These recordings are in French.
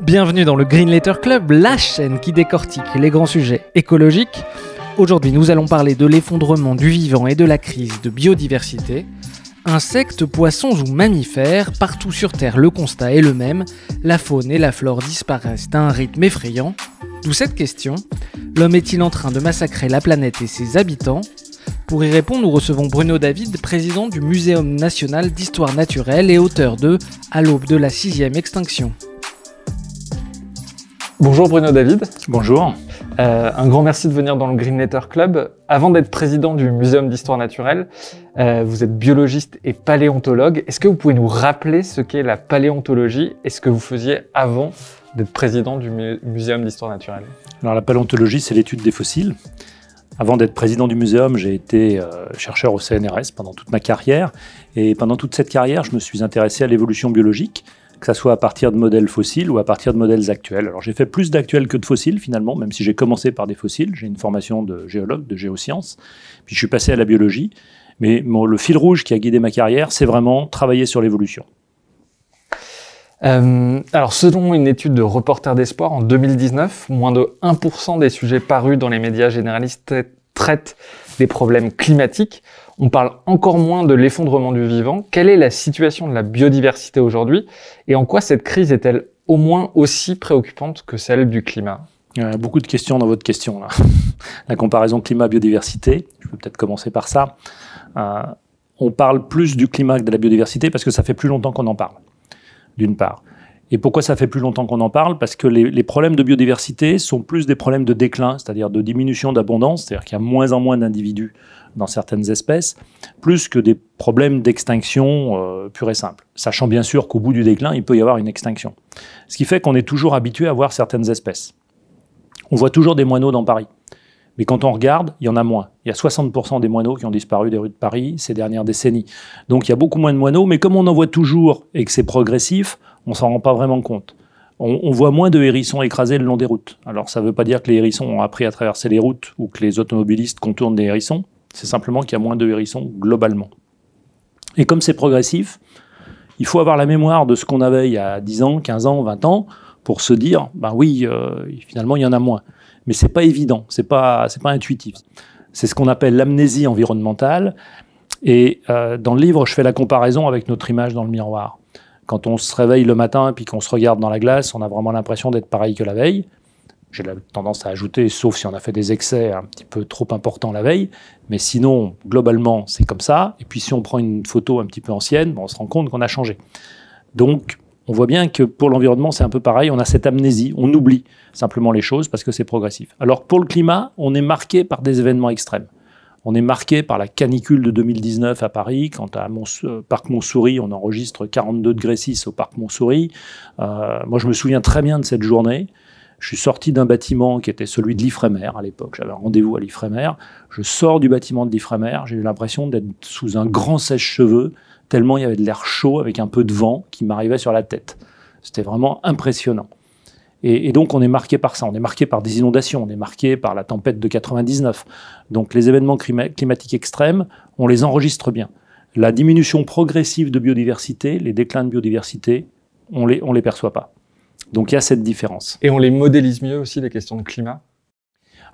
Bienvenue dans le Green Letter Club, la chaîne qui décortique les grands sujets écologiques. Aujourd'hui, nous allons parler de l'effondrement du vivant et de la crise de biodiversité. Insectes, poissons ou mammifères, partout sur Terre le constat est le même, la faune et la flore disparaissent à un rythme effrayant. D'où cette question, l'homme est-il en train de massacrer la planète et ses habitants Pour y répondre, nous recevons Bruno David, président du Muséum national d'histoire naturelle et auteur de À l'aube de la sixième extinction. Bonjour Bruno David. Bonjour. Euh, un grand merci de venir dans le Green Club. Avant d'être président du Muséum d'histoire naturelle, euh, vous êtes biologiste et paléontologue. Est-ce que vous pouvez nous rappeler ce qu'est la paléontologie et ce que vous faisiez avant d'être président du Muséum d'histoire naturelle Alors la paléontologie, c'est l'étude des fossiles. Avant d'être président du muséum, j'ai été euh, chercheur au CNRS pendant toute ma carrière. Et pendant toute cette carrière, je me suis intéressé à l'évolution biologique, que ce soit à partir de modèles fossiles ou à partir de modèles actuels. Alors j'ai fait plus d'actuels que de fossiles finalement, même si j'ai commencé par des fossiles. J'ai une formation de géologue, de géosciences, puis je suis passé à la biologie. Mais le fil rouge qui a guidé ma carrière, c'est vraiment travailler sur l'évolution. Euh, alors, selon une étude de Reporters d'Espoir, en 2019, moins de 1% des sujets parus dans les médias généralistes traitent des problèmes climatiques. On parle encore moins de l'effondrement du vivant. Quelle est la situation de la biodiversité aujourd'hui et en quoi cette crise est-elle au moins aussi préoccupante que celle du climat a euh, Beaucoup de questions dans votre question la comparaison climat-biodiversité, je peux peut-être commencer par ça. Euh, on parle plus du climat que de la biodiversité parce que ça fait plus longtemps qu'on en parle, d'une part. Et pourquoi ça fait plus longtemps qu'on en parle Parce que les, problèmes de biodiversité sont plus des problèmes de déclin, c'est-à-dire de diminution d'abondance, c'est-à-dire qu'il y a moins en moins d'individus dans certaines espèces, plus que des problèmes d'extinction euh, pure et simple. Sachant bien sûr qu'au bout du déclin, il peut y avoir une extinction. Ce qui fait qu'on est toujours habitué à voir certaines espèces. On voit toujours des moineaux dans Paris. Mais quand on regarde, il y en a moins. Il y a 60% des moineaux qui ont disparu des rues de Paris ces dernières décennies. Donc il y a beaucoup moins de moineaux, mais comme on en voit toujours et que c'est progressif, on s'en rend pas vraiment compte. On, voit moins de hérissons écrasés le long des routes. Alors ça ne veut pas dire que les hérissons ont appris à traverser les routes ou que les automobilistes contournent des hérissons, c'est simplement qu'il y a moins de hérissons globalement. Et comme c'est progressif, il faut avoir la mémoire de ce qu'on avait il y a 10 ans, 15 ans, 20 ans, pour se dire, ben oui, euh, finalement, il y en a moins. Mais c'est pas évident, c'est pas, pas intuitif. C'est ce qu'on appelle l'amnésie environnementale. Et euh, dans le livre, je fais la comparaison avec notre image dans le miroir. Quand on se réveille le matin et puis qu'on se regarde dans la glace, on a vraiment l'impression d'être pareil que la veille. J'ai la tendance à ajouter, sauf si on a fait des excès un petit peu trop importants la veille. Mais sinon, globalement, c'est comme ça. Et puis si on prend une photo un petit peu ancienne, on se rend compte qu'on a changé. Donc, on voit bien que pour l'environnement, c'est un peu pareil. On a cette amnésie, on oublie simplement les choses parce que c'est progressif. Alors pour le climat, on est marqué par des événements extrêmes. On est marqué par la canicule de 2019 à Paris. Quant à euh, Parc Montsouris, on enregistre 42 degrés 6 au Parc Montsouris. Euh, moi, je me souviens très bien de cette journée. Je suis sorti d'un bâtiment qui était celui de l'Ifremer à l'époque. J'avais un rendez-vous à l'Ifremer. Je sors du bâtiment de l'Ifremer. J'ai eu l'impression d'être sous un grand sèche-cheveux, tellement il y avait de l'air chaud avec un peu de vent qui m'arrivait sur la tête. C'était vraiment impressionnant. Et, donc, on est marqué par ça. On est marqué par des inondations, on est marqué par la tempête de 99. Donc, les événements climatiques extrêmes, on les enregistre bien. La diminution progressive de biodiversité, les déclins de biodiversité, on les, ne on les perçoit pas. Donc, il y a cette différence. Et on les modélise mieux aussi, les questions de climat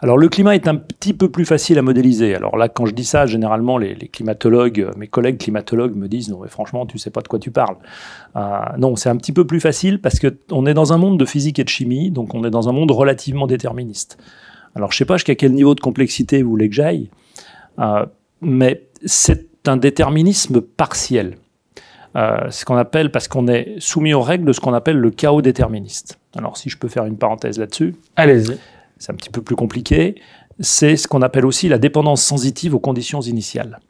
alors le climat est un petit peu plus facile à modéliser. Alors là, quand je dis ça, généralement les, climatologues, euh, mes collègues climatologues me disent non mais franchement tu sais pas de quoi tu parles. Euh, non, c'est un petit peu plus facile parce que on est dans un monde de physique et de chimie, donc on est dans un monde relativement déterministe. Alors je sais pas jusqu'à quel niveau de complexité vous voulez que j'aille, euh, mais c'est un déterminisme partiel. ce qu'on appelle, parce qu'on est soumis aux règles de ce qu'on appelle le chaos déterministe. Alors, si je peux faire une parenthèse là-dessus. Allez-y c'est un petit peu plus compliqué, c'est ce qu'on appelle aussi la dépendance sensitive aux conditions initiales.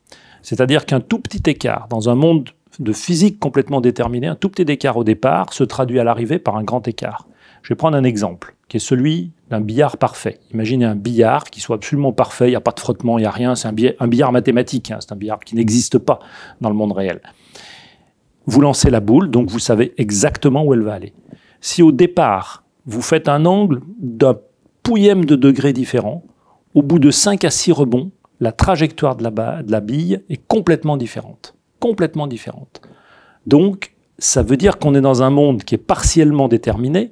C'est-à-dire qu'un tout petit écart dans un monde de physique complètement déterminé, un tout petit écart au départ se traduit à l'arrivée par un grand écart. Je vais prendre un exemple, qui est celui d'un billard parfait. Imaginez un billard qui soit absolument parfait, il n'y a pas de frottement, il n'y a rien, c'est un, billard, mathématique, hein, c'est un billard qui n'existe pas dans le monde réel. Vous lancez la boule, donc vous savez exactement où elle va aller. Si au départ, vous faites un angle d'un pouillème de degrés différents, au bout de 5 à 6 rebonds, la trajectoire de la, de la bille est complètement différente. Complètement différente. Donc, ça veut dire qu'on est dans un monde qui est partiellement déterminé,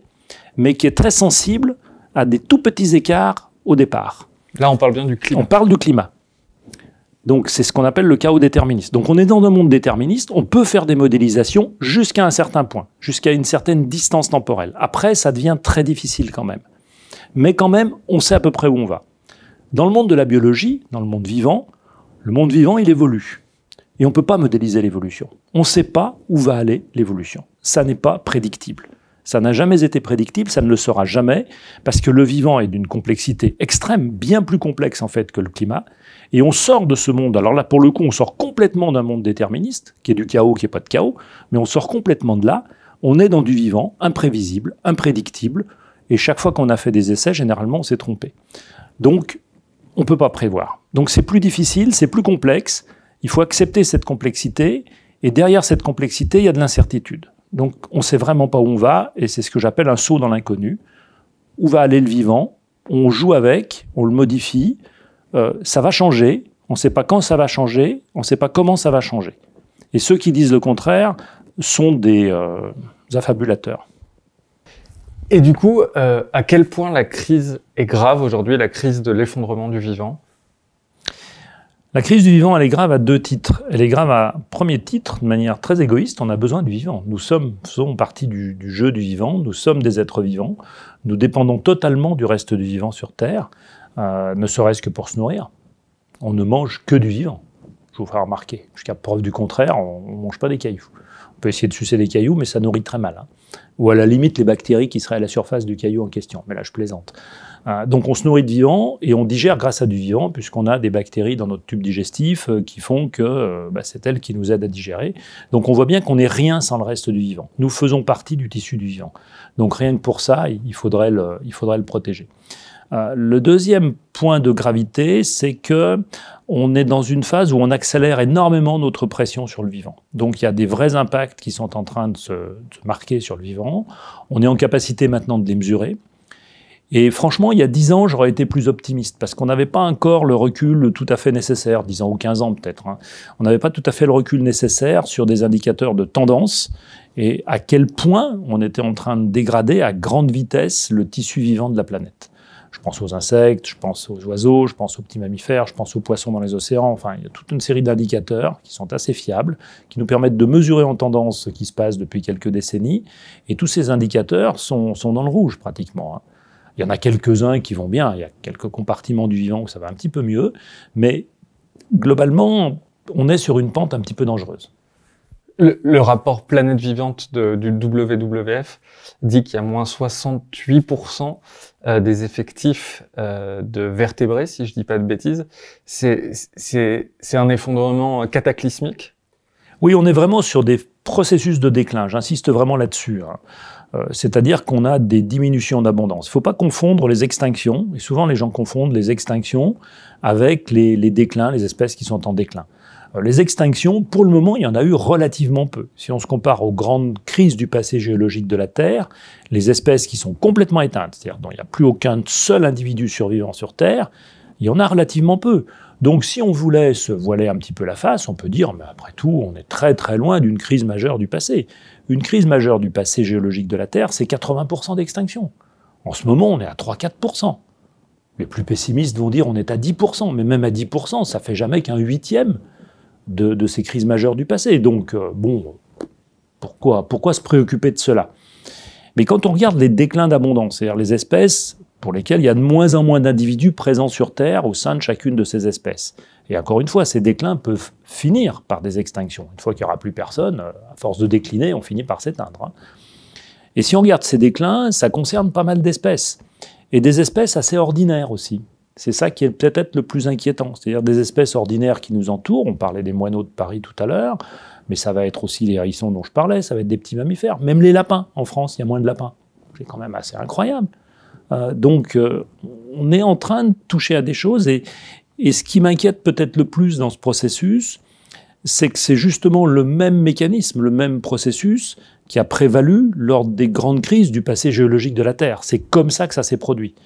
mais qui est très sensible à des tout petits écarts au départ. Là, on parle bien du climat. On parle du climat. Donc, c'est ce qu'on appelle le chaos déterministe. Donc, on est dans un monde déterministe, on peut faire des modélisations jusqu'à un certain point, jusqu'à une certaine distance temporelle. Après, ça devient très difficile quand même mais quand même, on sait à peu près où on va. Dans le monde de la biologie, dans le monde vivant, le monde vivant, il évolue. Et on ne peut pas modéliser l'évolution. On ne sait pas où va aller l'évolution. Ça n'est pas prédictible. Ça n'a jamais été prédictible, ça ne le sera jamais, parce que le vivant est d'une complexité extrême, bien plus complexe en fait que le climat. Et on sort de ce monde, alors là pour le coup on sort complètement d'un monde déterministe, qui est du chaos, qui n'est pas de chaos, mais on sort complètement de là, on est dans du vivant, imprévisible, imprédictible, et chaque fois qu'on a fait des essais, généralement, on s'est trompé. Donc, on ne peut pas prévoir. Donc, c'est plus difficile, c'est plus complexe. Il faut accepter cette complexité. Et derrière cette complexité, il y a de l'incertitude. Donc, on ne sait vraiment pas où on va. Et c'est ce que j'appelle un saut dans l'inconnu. Où va aller le vivant On joue avec, on le modifie. Euh, ça va changer. On ne sait pas quand ça va changer. On ne sait pas comment ça va changer. Et ceux qui disent le contraire sont des euh, affabulateurs. Et du coup, euh, à quel point la crise est grave aujourd'hui, la crise de l'effondrement du vivant La crise du vivant, elle est grave à deux titres. Elle est grave à, premier titre, de manière très égoïste, on a besoin du vivant. Nous sommes, faisons partie du, jeu du vivant, nous sommes des êtres vivants, nous dépendons totalement du reste du vivant sur Terre, euh, ne serait-ce que pour se nourrir. On ne mange que du vivant, je vous ferai remarquer. Jusqu'à preuve du contraire, on ne mange pas des cailloux. On peut essayer de sucer des cailloux, mais ça nourrit très mal. Hein. Ou à la limite, les bactéries qui seraient à la surface du caillou en question. Mais là, je plaisante. Euh, donc, on se nourrit de vivant et on digère grâce à du vivant, puisqu'on a des bactéries dans notre tube digestif euh, qui font que euh, bah, c'est elles qui nous aident à digérer. Donc, on voit bien qu'on n'est rien sans le reste du vivant. Nous faisons partie du tissu du vivant. Donc, rien que pour ça, il faudrait le, il faudrait le protéger. Euh, le deuxième point de gravité, c'est que on est dans une phase où on accélère énormément notre pression sur le vivant. Donc il y a des vrais impacts qui sont en train de se, marquer sur le vivant. On est en capacité maintenant de les mesurer. Et franchement, il y a dix ans, j'aurais été plus optimiste parce qu'on n'avait pas encore le recul tout à fait nécessaire, dix ans ou quinze ans peut-être. Hein. On n'avait pas tout à fait le recul nécessaire sur des indicateurs de tendance et à quel point on était en train de dégrader à grande vitesse le tissu vivant de la planète. Je pense aux insectes, je pense aux oiseaux, je pense aux petits mammifères, je pense aux poissons dans les océans. Enfin, il y a toute une série d'indicateurs qui sont assez fiables, qui nous permettent de mesurer en tendance ce qui se passe depuis quelques décennies. Et tous ces indicateurs sont, dans le rouge pratiquement. Hein. Il y en a quelques-uns qui vont bien, il y a quelques compartiments du vivant où ça va un petit peu mieux, mais globalement, on est sur une pente un petit peu dangereuse. Le, rapport Planète Vivante du WWF dit qu'il y a moins 68% euh, des effectifs euh, de vertébrés, si je dis pas de bêtises. C'est un effondrement cataclysmique. Oui, on est vraiment sur des processus de déclin. J'insiste vraiment là-dessus. Hein. Euh, c'est-à-dire qu'on a des diminutions d'abondance. Il ne faut pas confondre les extinctions. Et souvent, les gens confondent les extinctions avec les, les déclins, les espèces qui sont en déclin. Euh, les extinctions, pour le moment, il y en a eu relativement peu. Si on se compare aux grandes crises du passé géologique de la Terre, les espèces qui sont complètement éteintes, c'est-à-dire dont il n'y a plus aucun seul individu survivant sur Terre, il y en a relativement peu. Donc si on voulait se voiler un petit peu la face, on peut dire, mais après tout, on est très très loin d'une crise majeure du passé. Une crise majeure du passé géologique de la Terre, c'est 80% d'extinction. En ce moment, on est à 3-4%. Les plus pessimistes vont dire on est à 10%, mais même à 10%, ça fait jamais qu'un huitième de, ces crises majeures du passé. Donc, euh, bon, pourquoi, pourquoi se préoccuper de cela Mais quand on regarde les déclins d'abondance, c'est-à-dire les espèces pour lesquelles il y a de moins en moins d'individus présents sur Terre au sein de chacune de ces espèces. Et encore une fois, ces déclins peuvent finir par des extinctions. Une fois qu'il n'y aura plus personne, euh, à force de décliner, on finit par s'éteindre. Hein. Et si on regarde ces déclins, ça concerne pas mal d'espèces. Et des espèces assez ordinaires aussi. C'est ça qui est peut-être le plus inquiétant. C'est-à-dire des espèces ordinaires qui nous entourent. On parlait des moineaux de Paris tout à l'heure, mais ça va être aussi les hérissons dont je parlais, ça va être des petits mammifères. Même les lapins. En France, il y a moins de lapins. C'est quand même assez incroyable. Euh, donc, euh, on est en train de toucher à des choses. Et, et ce qui m'inquiète peut-être le plus dans ce processus, c'est que c'est justement le même mécanisme, le même processus qui a prévalu lors des grandes crises du passé géologique de la Terre. C'est comme ça que ça s'est produit.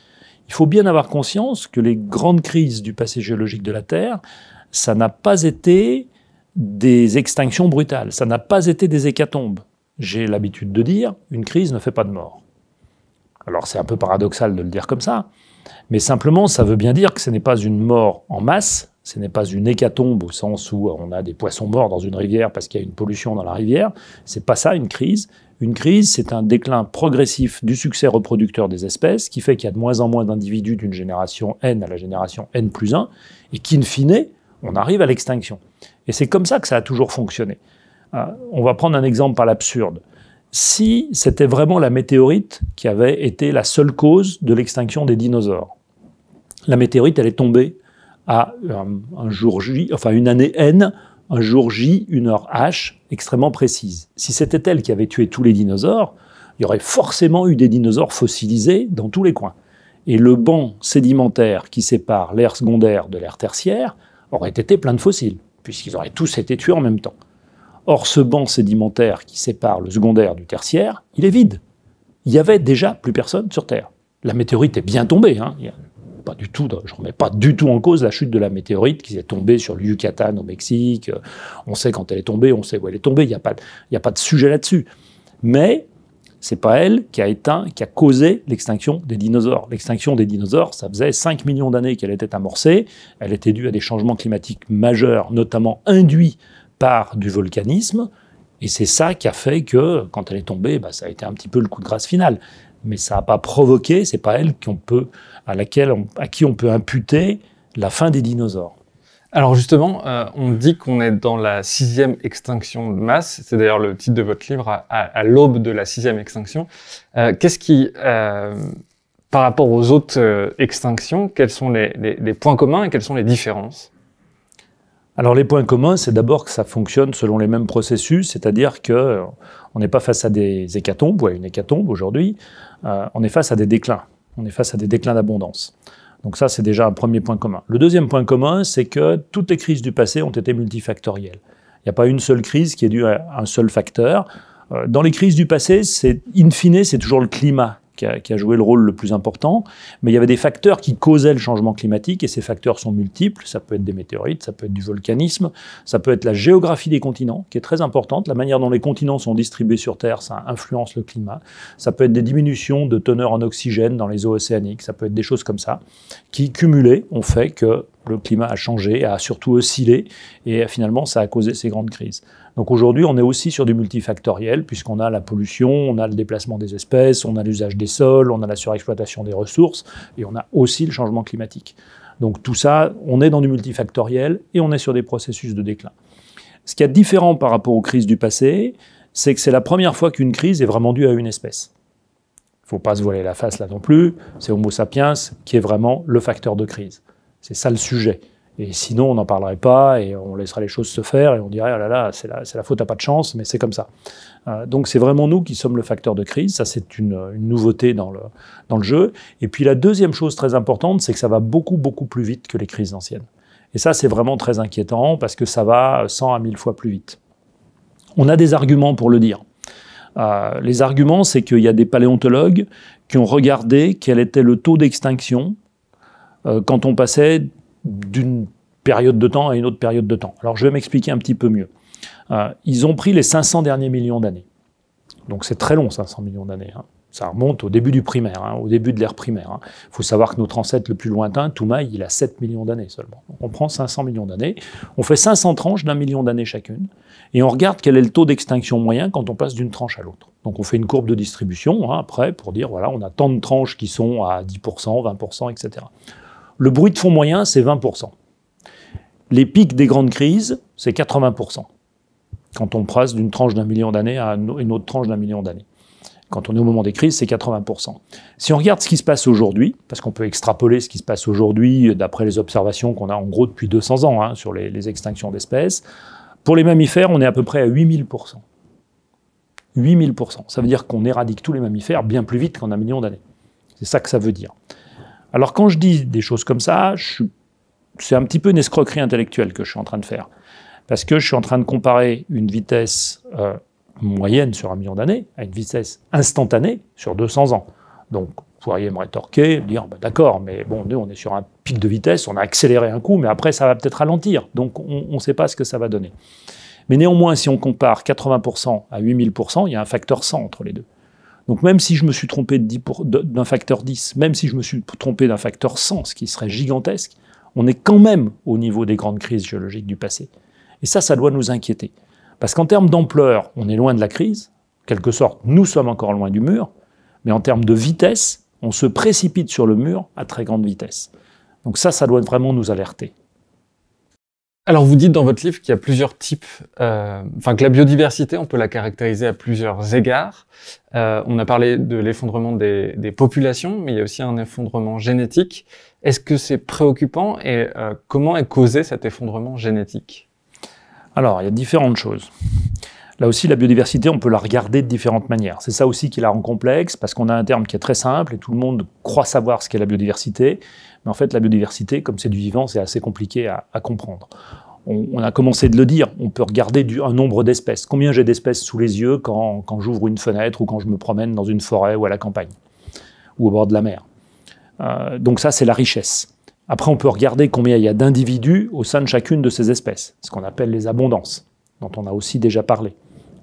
Il faut bien avoir conscience que les grandes crises du passé géologique de la Terre, ça n'a pas été des extinctions brutales, ça n'a pas été des hécatombes. J'ai l'habitude de dire, une crise ne fait pas de mort. Alors c'est un peu paradoxal de le dire comme ça, mais simplement ça veut bien dire que ce n'est pas une mort en masse, ce n'est pas une hécatombe au sens où on a des poissons morts dans une rivière parce qu'il y a une pollution dans la rivière, c'est pas ça une crise. Une crise, c'est un déclin progressif du succès reproducteur des espèces, qui fait qu'il y a de moins en moins d'individus d'une génération N à la génération N plus 1, et qu'in fine, on arrive à l'extinction. Et c'est comme ça que ça a toujours fonctionné. Euh, on va prendre un exemple par l'absurde. Si c'était vraiment la météorite qui avait été la seule cause de l'extinction des dinosaures, la météorite, elle est tombée à euh, un jour J, enfin une année N, un jour J, une heure H, extrêmement précise. Si c'était elle qui avait tué tous les dinosaures, il y aurait forcément eu des dinosaures fossilisés dans tous les coins. Et le banc sédimentaire qui sépare l'ère secondaire de l'ère tertiaire aurait été plein de fossiles, puisqu'ils auraient tous été tués en même temps. Or, ce banc sédimentaire qui sépare le secondaire du tertiaire, il est vide. Il n'y avait déjà plus personne sur Terre. La météorite est bien tombée, hein. Je du tout, je remets pas du tout en cause la chute de la météorite qui est tombée sur le Yucatan au Mexique. Euh, on sait quand elle est tombée, on sait où elle est tombée. Il n'y a, pas, y a pas de sujet là-dessus. Mais c'est pas elle qui a éteint, qui a causé l'extinction des dinosaures. L'extinction des dinosaures, ça faisait 5 millions d'années qu'elle était amorcée. Elle était due à des changements climatiques majeurs, notamment induits par du volcanisme. Et c'est ça qui a fait que, quand elle est tombée, bah, ça a été un petit peu le coup de grâce final mais ça n'a pas provoqué, c'est pas elle qu'on peut, à, laquelle à qui on peut imputer la fin des dinosaures. Alors justement, euh, on dit qu'on est dans la sixième extinction de masse. C'est d'ailleurs le titre de votre livre, à, l'aube de la sixième extinction. Euh, qu'est-ce qui, euh, par rapport aux autres extinctions, quels sont les points communs et quelles sont les différences alors les points communs, c'est d'abord que ça fonctionne selon les mêmes processus, c'est-à-dire que euh, on n'est pas face à des hécatombes, ou à une hécatombe aujourd'hui, euh, on est face à des déclins, on est face à des déclins d'abondance. Donc ça, c'est déjà un premier point commun. Le deuxième point commun, c'est que toutes les crises du passé ont été multifactorielles. Il n'y a pas une seule crise qui est due à un seul facteur. Euh, dans les crises du passé, in fine, c'est toujours le climat qui a, joué le rôle le plus important, mais il y avait des facteurs qui causaient le changement climatique, et ces facteurs sont multiples. Ça peut être des météorites, ça peut être du volcanisme, ça peut être la géographie des continents, qui est très importante. La manière dont les continents sont distribués sur Terre, ça influence le climat. Ça peut être des diminutions de teneur en oxygène dans les eaux océaniques, ça peut être des choses comme ça, qui cumulées ont fait que le climat a changé, a surtout oscillé, et finalement, ça a causé ces grandes crises. Donc aujourd'hui, on est aussi sur du multifactoriel, puisqu'on a la pollution, on a le déplacement des espèces, on a l'usage des sols, on a la surexploitation des ressources, et on a aussi le changement climatique. Donc tout ça, on est dans du multifactoriel, et on est sur des processus de déclin. Ce qui est différent par rapport aux crises du passé, c'est que c'est la première fois qu'une crise est vraiment due à une espèce. Il ne faut pas se voiler la face là non plus, c'est Homo sapiens qui est vraiment le facteur de crise. C'est ça le sujet. Et sinon, on n'en parlerait pas et on laisserait les choses se faire et on dirait, ah là là, c'est la, faute à pas de chance, mais c'est comme ça. Euh, donc c'est vraiment nous qui sommes le facteur de crise. Ça, c'est une, nouveauté dans le, jeu. Et puis la deuxième chose très importante, c'est que ça va beaucoup, beaucoup plus vite que les crises anciennes. Et ça, c'est vraiment très inquiétant parce que ça va 100 à 1000 fois plus vite. On a des arguments pour le dire. Euh, les arguments, c'est qu'il y a des paléontologues qui ont regardé quel était le taux d'extinction euh, quand on passait d'une période de temps à une autre période de temps. Alors je vais m'expliquer un petit peu mieux. Euh, ils ont pris les 500 derniers millions d'années. Donc c'est très long, 500 millions d'années. Hein. Ça remonte au début du primaire, hein, au début de l'ère primaire. Hein. Il faut savoir que notre ancêtre le plus lointain, Toumaï, il a 7 millions d'années seulement. on prend 500 millions d'années, on fait 500 tranches d'un million d'années chacune, et on regarde quel est le taux d'extinction moyen quand on passe d'une tranche à l'autre. Donc on fait une courbe de distribution après pour dire, voilà, on a tant de tranches qui sont à 10%, 20%, etc. Le bruit de fond moyen, c'est 20%. Les pics des grandes crises, c'est 80%. Quand on passe d'une tranche d'un million d'années à une autre tranche d'un million d'années. Quand on est au moment des crises, c'est 80%. Si on regarde ce qui se passe aujourd'hui, parce qu'on peut extrapoler ce qui se passe aujourd'hui euh, d'après les observations qu'on a en gros depuis 200 ans hein, sur les, les extinctions d'espèces, pour les mammifères, on est à peu près à 8000%. 8000%. Ça veut dire qu'on éradique tous les mammifères bien plus vite qu'en un million d'années. C'est ça que ça veut dire. Alors quand je dis des choses comme ça, c'est un petit peu une escroquerie intellectuelle que je suis en train de faire. Parce que je suis en train de comparer une vitesse euh, moyenne sur un million d'années à une vitesse instantanée sur 200 ans. Donc vous pourriez me rétorquer, dire, bah, d'accord, mais bon, nous, on est sur un pic de vitesse, on a accéléré un coup, mais après, ça va peut-être ralentir. Donc, on ne sait pas ce que ça va donner. Mais néanmoins, si on compare 80% à 8000%, il y a un facteur 100 entre les deux. Donc même si je me suis trompé d'un facteur 10, même si je me suis trompé d'un facteur 100, ce qui serait gigantesque, on est quand même au niveau des grandes crises géologiques du passé. Et ça, ça doit nous inquiéter. Parce qu'en termes d'ampleur, on est loin de la crise, en quelque sorte, nous sommes encore loin du mur, mais en termes de vitesse, on se précipite sur le mur à très grande vitesse. Donc ça, ça doit vraiment nous alerter. Alors vous dites dans votre livre qu'il y a plusieurs types, euh, enfin que la biodiversité, on peut la caractériser à plusieurs égards. Euh, on a parlé de l'effondrement des, populations, mais il y a aussi un effondrement génétique. Est-ce que c'est préoccupant et euh, comment est causé cet effondrement génétique Alors il y a différentes choses. Là aussi, la biodiversité, on peut la regarder de différentes manières. C'est ça aussi qui la rend complexe, parce qu'on a un terme qui est très simple et tout le monde croit savoir ce qu'est la biodiversité. Mais en fait, la biodiversité, comme c'est du vivant, c'est assez compliqué à, comprendre. On, a commencé de le dire, on peut regarder du, un nombre d'espèces. Combien j'ai d'espèces sous les yeux quand, j'ouvre une fenêtre ou quand je me promène dans une forêt ou à la campagne ou au bord de la mer. Euh, donc ça, c'est la richesse. Après, on peut regarder combien il y a d'individus au sein de chacune de ces espèces, ce qu'on appelle les abondances, dont on a aussi déjà parlé.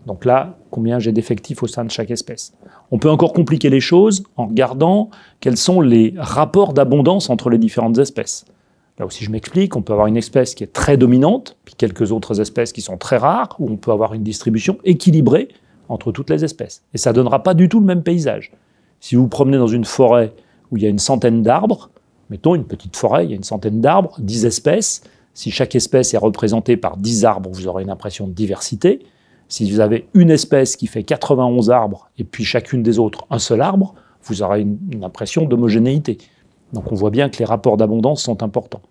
Donc là, combien j'ai d'effectifs au sein de chaque espèce. On peut encore compliquer les choses en regardant quels sont les rapports d'abondance entre les différentes espèces. Là aussi, je m'explique, on peut avoir une espèce qui est très dominante, puis quelques autres espèces qui sont très rares, ou on peut avoir une distribution équilibrée entre toutes les espèces. Et ça ne donnera pas du tout le même paysage. Si vous vous promenez dans une forêt où il y a une centaine d'arbres, mettons une petite forêt, il y a une centaine d'arbres, 10 espèces, si chaque espèce est représentée par 10 arbres, vous aurez une impression de diversité. Si vous avez une espèce qui fait 91 arbres et puis chacune des autres un seul arbre, vous aurez une, impression d'homogénéité. Donc on voit bien que les rapports d'abondance sont importants.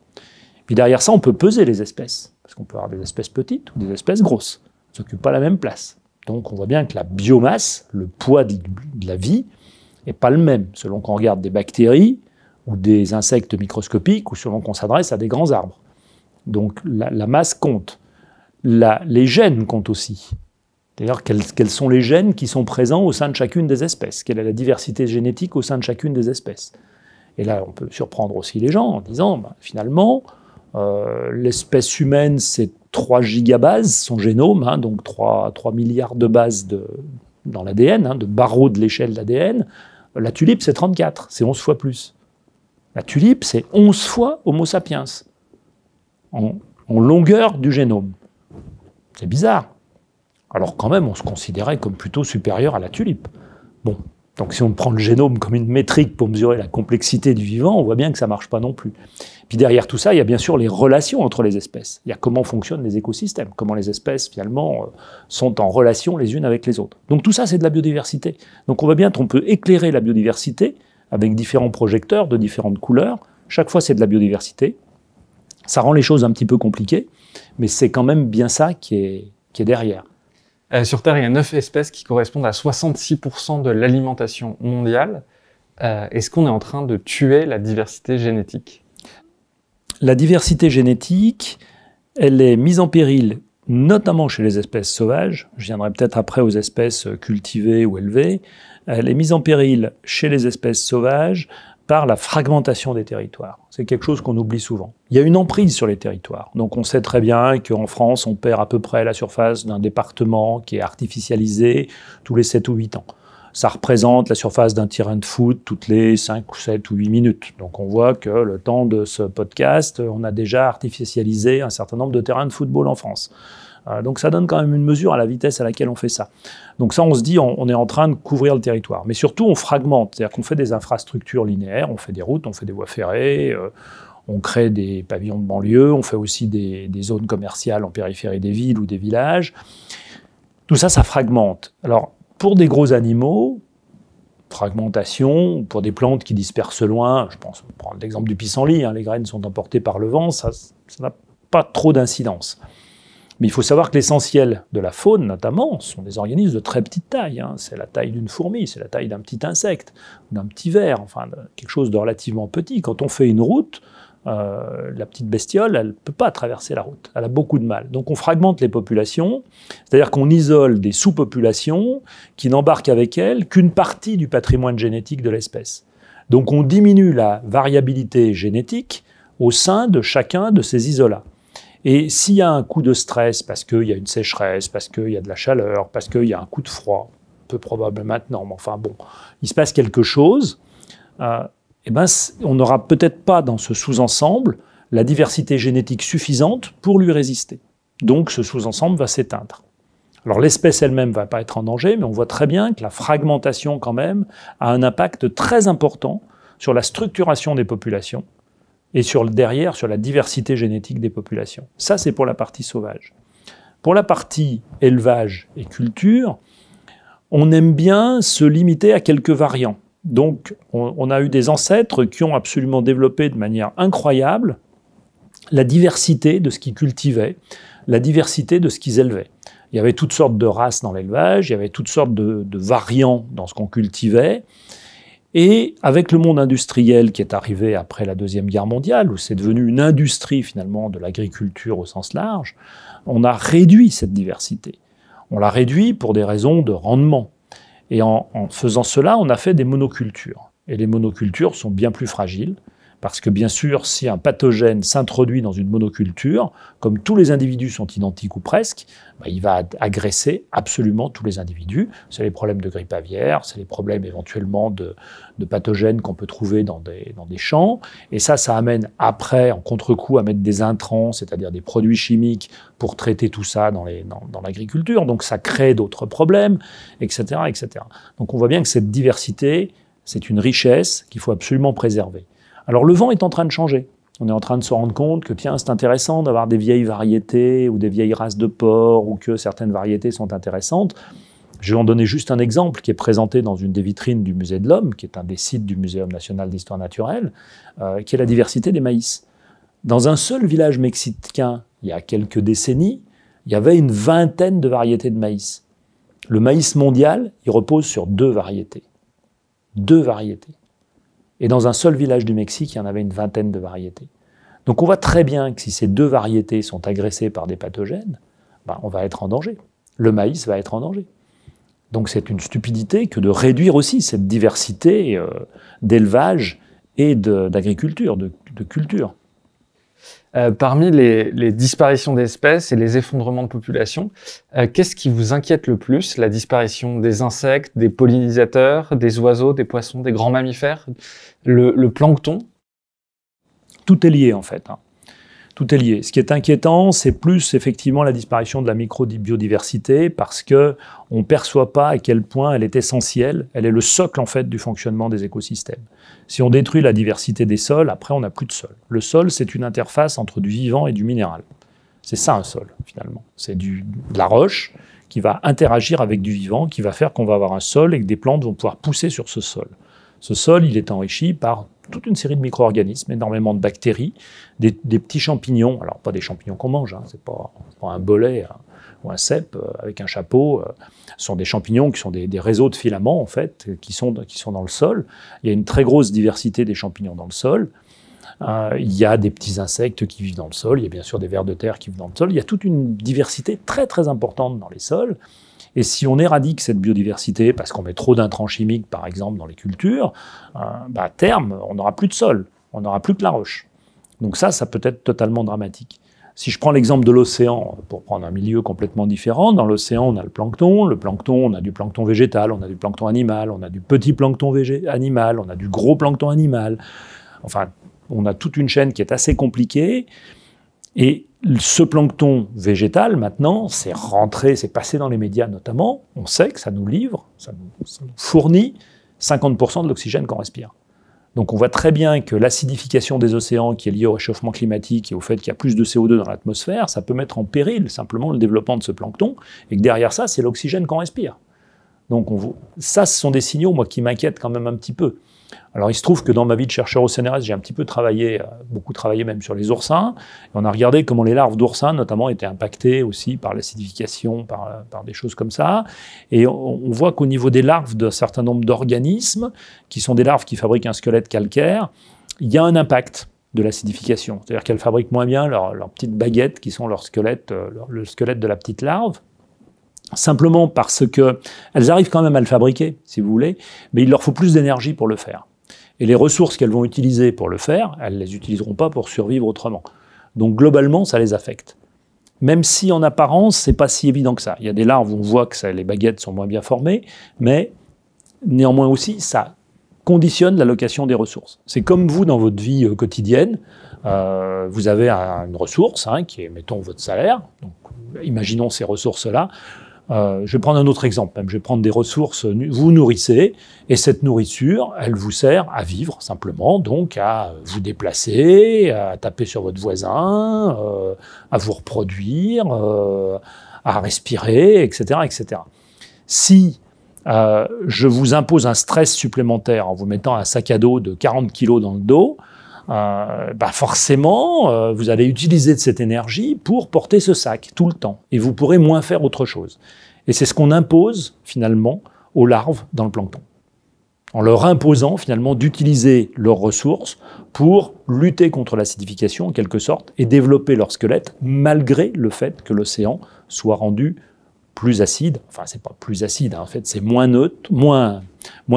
Puis derrière ça, on peut peser les espèces, parce qu'on peut avoir des espèces petites ou des espèces grosses. ne n'occupent pas la même place. Donc on voit bien que la biomasse, le poids de, la vie, n'est pas le même selon qu'on regarde des bactéries ou des insectes microscopiques ou selon qu'on s'adresse à des grands arbres. Donc la, masse compte. les gènes comptent aussi. D'ailleurs, quels, sont les gènes qui sont présents au sein de chacune des espèces, quelle est la diversité génétique au sein de chacune des espèces. Et là, on peut surprendre aussi les gens en disant, bah, finalement, euh, l'espèce humaine, c'est 3 gigabases, son génome, hein, donc 3, milliards de bases dans l'ADN, hein, de barreaux de l'échelle d'ADN. La tulipe, c'est 34, c'est 11 fois plus. La tulipe, c'est 11 fois Homo sapiens en longueur du génome. C'est bizarre. Alors quand même, on se considérait comme plutôt supérieur à la tulipe. Bon, donc si on prend le génome comme une métrique pour mesurer la complexité du vivant, on voit bien que ça marche pas non plus. Puis derrière tout ça, il y a bien sûr les relations entre les espèces. Il y a comment fonctionnent les écosystèmes, comment les espèces finalement euh, sont en relation les unes avec les autres. Donc tout ça, c'est de la biodiversité. Donc on voit bien qu'on peut éclairer la biodiversité avec différents projecteurs de différentes couleurs. Chaque fois, c'est de la biodiversité. Ça rend les choses un petit peu compliquées, mais c'est quand même bien ça qui qui est derrière. Euh, sur Terre, il y a 9 espèces qui correspondent à 66% de l'alimentation mondiale. Euh, est-ce qu'on est en train de tuer la diversité génétique La diversité génétique, elle est mise en péril notamment chez les espèces sauvages, je viendrai peut-être après aux espèces cultivées ou élevées, elle est mise en péril chez les espèces sauvages par la fragmentation des territoires. C'est quelque chose qu'on oublie souvent. Il y a une emprise sur les territoires. Donc on sait très bien qu'en France, on perd à peu près la surface d'un département qui est artificialisé tous les 7 ou 8 ans. Ça représente la surface d'un terrain de foot toutes les 5 ou 7 ou 8 minutes. Donc on voit que le temps de ce podcast, on a déjà artificialisé un certain nombre de terrains de football en France. Euh, donc ça donne quand même une mesure à la vitesse à laquelle on fait ça. Donc ça, on se dit, on, est en train de couvrir le territoire. Mais surtout, on fragmente, c'est-à-dire qu'on fait des infrastructures linéaires, on fait des routes, on fait des voies ferrées. Euh, on crée des pavillons de banlieue, on fait aussi des, zones commerciales en périphérie des villes ou des villages. Tout ça, ça fragmente. Alors, pour des gros animaux, fragmentation, pour des plantes qui dispersent loin, je pense, on prend l'exemple du pissenlit, hein, les graines sont emportées par le vent, ça n'a pas trop d'incidence. Mais il faut savoir que l'essentiel de la faune, notamment, sont des organismes de très petite taille. Hein. C'est la taille d'une fourmi, c'est la taille d'un petit insecte, d'un petit ver, enfin quelque chose de relativement petit. Quand on fait une route, euh, la petite bestiole, elle ne peut pas traverser la route. Elle a beaucoup de mal. Donc on fragmente les populations, c'est-à-dire qu'on isole des sous-populations qui n'embarquent avec elles qu'une partie du patrimoine génétique de l'espèce. Donc on diminue la variabilité génétique au sein de chacun de ces isolats. Et s'il y a un coup de stress, parce qu'il y a une sécheresse, parce qu'il y a de la chaleur, parce qu'il y a un coup de froid, peu probable maintenant, mais enfin bon, il se passe quelque chose, euh, eh ben, on n'aura peut-être pas dans ce sous-ensemble la diversité génétique suffisante pour lui résister. Donc ce sous-ensemble va s'éteindre. Alors l'espèce elle-même ne va pas être en danger, mais on voit très bien que la fragmentation quand même a un impact très important sur la structuration des populations et sur le derrière, sur la diversité génétique des populations. Ça, c'est pour la partie sauvage. Pour la partie élevage et culture, on aime bien se limiter à quelques variants. Donc, on, a eu des ancêtres qui ont absolument développé de manière incroyable la diversité de ce qu'ils cultivaient, la diversité de ce qu'ils élevaient. Il y avait toutes sortes de races dans l'élevage, il y avait toutes sortes de, de variants dans ce qu'on cultivait. Et avec le monde industriel qui est arrivé après la Deuxième Guerre mondiale, où c'est devenu une industrie finalement de l'agriculture au sens large, on a réduit cette diversité. On l'a réduit pour des raisons de rendement. Et en, faisant cela, on a fait des monocultures. Et les monocultures sont bien plus fragiles. Parce que bien sûr, si un pathogène s'introduit dans une monoculture, comme tous les individus sont identiques ou presque, bah, il va agresser absolument tous les individus. C'est les problèmes de grippe aviaire, c'est les problèmes éventuellement de, pathogènes qu'on peut trouver dans des, dans des champs. Et ça, ça amène après, en contre-coup, à mettre des intrants, c'est-à-dire des produits chimiques, pour traiter tout ça dans l'agriculture. Dans, Donc ça crée d'autres problèmes, etc., etc. Donc on voit bien que cette diversité, c'est une richesse qu'il faut absolument préserver. Alors le vent est en train de changer. On est en train de se rendre compte que tiens, c'est intéressant d'avoir des vieilles variétés ou des vieilles races de porcs ou que certaines variétés sont intéressantes. Je vais en donner juste un exemple qui est présenté dans une des vitrines du Musée de l'Homme, qui est un des sites du Muséum national d'histoire naturelle, euh, qui est la diversité des maïs. Dans un seul village mexicain, il y a quelques décennies, il y avait une vingtaine de variétés de maïs. Le maïs mondial, il repose sur deux variétés. Deux variétés. Et dans un seul village du Mexique, il y en avait une vingtaine de variétés. Donc on voit très bien que si ces deux variétés sont agressées par des pathogènes, ben, on va être en danger. Le maïs va être en danger. Donc c'est une stupidité que de réduire aussi cette diversité euh, d'élevage et d'agriculture, de, culture. Euh, parmi les, disparitions d'espèces et les effondrements de population, euh, qu'est-ce qui vous inquiète le plus La disparition des insectes, des pollinisateurs, des oiseaux, des poissons, des grands mammifères, le, plancton Tout est lié en fait. Hein. Tout est lié. Ce qui est inquiétant, c'est plus effectivement la disparition de la microbiodiversité parce que on perçoit pas à quel point elle est essentielle. Elle est le socle en fait du fonctionnement des écosystèmes. Si on détruit la diversité des sols, après on n'a plus de sol. Le sol, c'est une interface entre du vivant et du minéral. C'est ça un sol finalement. C'est de la roche qui va interagir avec du vivant, qui va faire qu'on va avoir un sol et que des plantes vont pouvoir pousser sur ce sol. Ce sol, il est enrichi par toute une série de micro-organismes, énormément de bactéries, des, petits champignons, alors pas des champignons qu'on mange, hein, c'est pas, un bolet hein, ou un cèpe euh, avec un chapeau, euh, ce sont des champignons qui sont des, réseaux de filaments en fait, qui sont, dans le sol. Il y a une très grosse diversité des champignons dans le sol. Euh, il y a des petits insectes qui vivent dans le sol, il y a bien sûr des vers de terre qui vivent dans le sol, il y a toute une diversité très très importante dans les sols. Et si on éradique cette biodiversité parce qu'on met trop d'intrants chimiques, par exemple, dans les cultures, euh, bah, à terme, on n'aura plus de sol, on n'aura plus que la roche. Donc ça, ça peut être totalement dramatique. Si je prends l'exemple de l'océan, pour prendre un milieu complètement différent, dans l'océan, on a le plancton. Le plancton, on a du plancton végétal, on a du plancton animal, on a du petit plancton animal, on a du gros plancton animal. Enfin, on a toute une chaîne qui est assez compliquée. Et ce plancton végétal, maintenant, c'est rentré, c'est passé dans les médias notamment. On sait que ça nous livre, ça nous, fournit 50% de l'oxygène qu'on respire. Donc on voit très bien que l'acidification des océans qui est liée au réchauffement climatique et au fait qu'il y a plus de CO2 dans l'atmosphère, ça peut mettre en péril simplement le développement de ce plancton, et que derrière ça, c'est l'oxygène qu'on respire. Donc ça, ce sont des signaux, moi, qui m'inquiètent quand même un petit peu. Alors, il se trouve que dans ma vie de chercheur au CNRS, j'ai un petit peu travaillé, euh, beaucoup travaillé même sur les oursins. Et on a regardé comment les larves d'oursins, notamment, étaient impactées aussi par l'acidification, par, euh, des choses comme ça. Et on, voit qu'au niveau des larves d'un certain nombre d'organismes, qui sont des larves qui fabriquent un squelette calcaire, il y a un impact de l'acidification. C'est-à-dire qu'elles fabriquent moins bien leurs petites baguettes qui sont leur squelette, euh, le squelette de la petite larve simplement parce qu'elles arrivent quand même à le fabriquer, si vous voulez, mais il leur faut plus d'énergie pour le faire. Et les ressources qu'elles vont utiliser pour le faire, elles ne les utiliseront pas pour survivre autrement. Donc globalement, ça les affecte. Même si en apparence, c'est pas si évident que ça. Il y a des larves où on voit que les baguettes sont moins bien formées, mais néanmoins aussi, ça conditionne l'allocation des ressources. C'est comme vous dans votre vie euh, quotidienne, euh, vous avez une ressource hein, qui est, mettons, votre salaire. Donc, imaginons ces ressources-là. Euh, je vais prendre un autre exemple même. Je vais prendre des ressources. Vous nourrissez et cette nourriture, elle vous sert à vivre simplement, donc à vous déplacer, à taper sur votre voisin, euh, à vous reproduire, euh, à respirer, etc., etc. Si je vous impose un stress supplémentaire en vous mettant un sac à dos de 40 kg dans le dos, euh, bah forcément, euh, vous allez utiliser de cette énergie pour porter ce sac tout le temps, et vous pourrez moins faire autre chose. Et c'est ce qu'on impose finalement aux larves dans le plancton, en leur imposant finalement d'utiliser leurs ressources pour lutter contre l'acidification en quelque sorte et développer leur squelette malgré le fait que l'océan soit rendu plus acide. Enfin, c'est pas plus acide, hein, en fait, c'est moins neutre, moins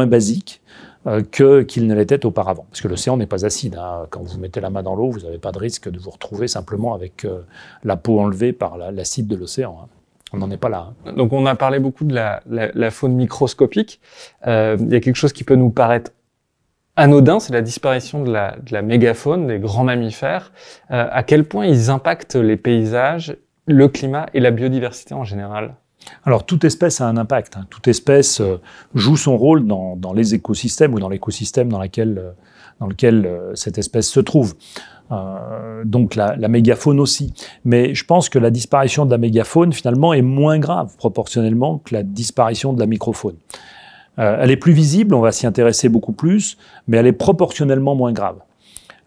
basique. Euh, que qu'il ne l'était auparavant. Parce que l'océan n'est pas acide. Hein. Quand vous mettez la main dans l'eau, vous n'avez pas de risque de vous retrouver simplement avec euh, la peau enlevée par l'acide de l'océan. Hein. On n'en est pas là. Hein. Donc on a parlé beaucoup de la, faune microscopique. Euh, il y a quelque chose qui peut nous paraître anodin, c'est la disparition de la, de mégafaune, des grands mammifères. à quel point ils impactent les paysages, le climat et la biodiversité en général alors, toute espèce a un impact. Hein. Toute espèce euh, joue son rôle dans, les écosystèmes ou dans l'écosystème dans, lequel euh, euh, cette espèce se trouve. donc, la, la, mégafaune aussi. Mais je pense que la disparition de la mégafaune, finalement, est moins grave proportionnellement que la disparition de la microfaune. elle est plus visible, on va s'y intéresser beaucoup plus, mais elle est proportionnellement moins grave.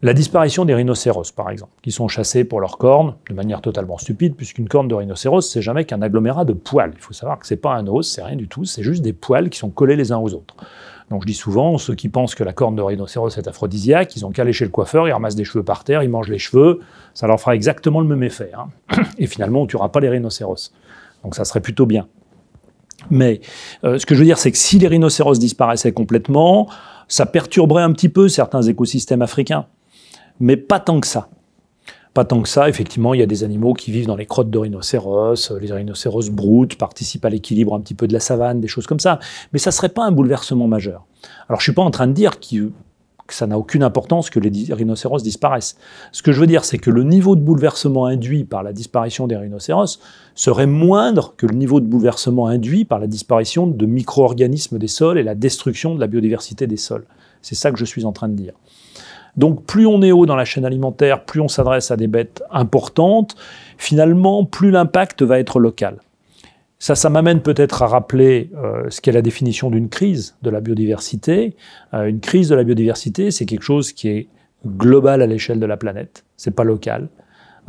La disparition des rhinocéros, par exemple, qui sont chassés pour leurs cornes, de manière totalement stupide, puisqu'une corne de rhinocéros, c'est jamais qu'un agglomérat de poils. Il faut savoir que c'est pas un os, c'est rien du tout, c'est juste des poils qui sont collés les uns aux autres. Donc je dis souvent, ceux qui pensent que la corne de rhinocéros est aphrodisiaque, ils ont qu'à aller chez le coiffeur, ils ramassent des cheveux par terre, ils mangent les cheveux, ça leur fera exactement le même effet. Hein. Et finalement, on tuera pas les rhinocéros. Donc ça serait plutôt bien. Mais euh, ce que je veux dire, c'est que si les rhinocéros disparaissaient complètement, ça perturberait un petit peu certains écosystèmes africains mais pas tant que ça. Pas tant que ça, effectivement, il y a des animaux qui vivent dans les crottes de rhinocéros, euh, les rhinocéros broutent, participent à l'équilibre un petit peu de la savane, des choses comme ça. Mais ça ne serait pas un bouleversement majeur. Alors je ne suis pas en train de dire que ça n'a aucune importance que les rhinocéros disparaissent. Ce que je veux dire, c'est que le niveau de bouleversement induit par la disparition des rhinocéros serait moindre que le niveau de bouleversement induit par la disparition de micro-organismes des sols et la destruction de la biodiversité des sols. C'est ça que je suis en train de dire. Donc plus on est haut dans la chaîne alimentaire, plus on s'adresse à des bêtes importantes, finalement, plus l'impact va être local. Ça, ça m'amène peut-être à rappeler euh, ce qu'est la définition d'une crise de la biodiversité. Euh, une crise de la biodiversité, c'est quelque chose qui est global à l'échelle de la planète, c'est pas local.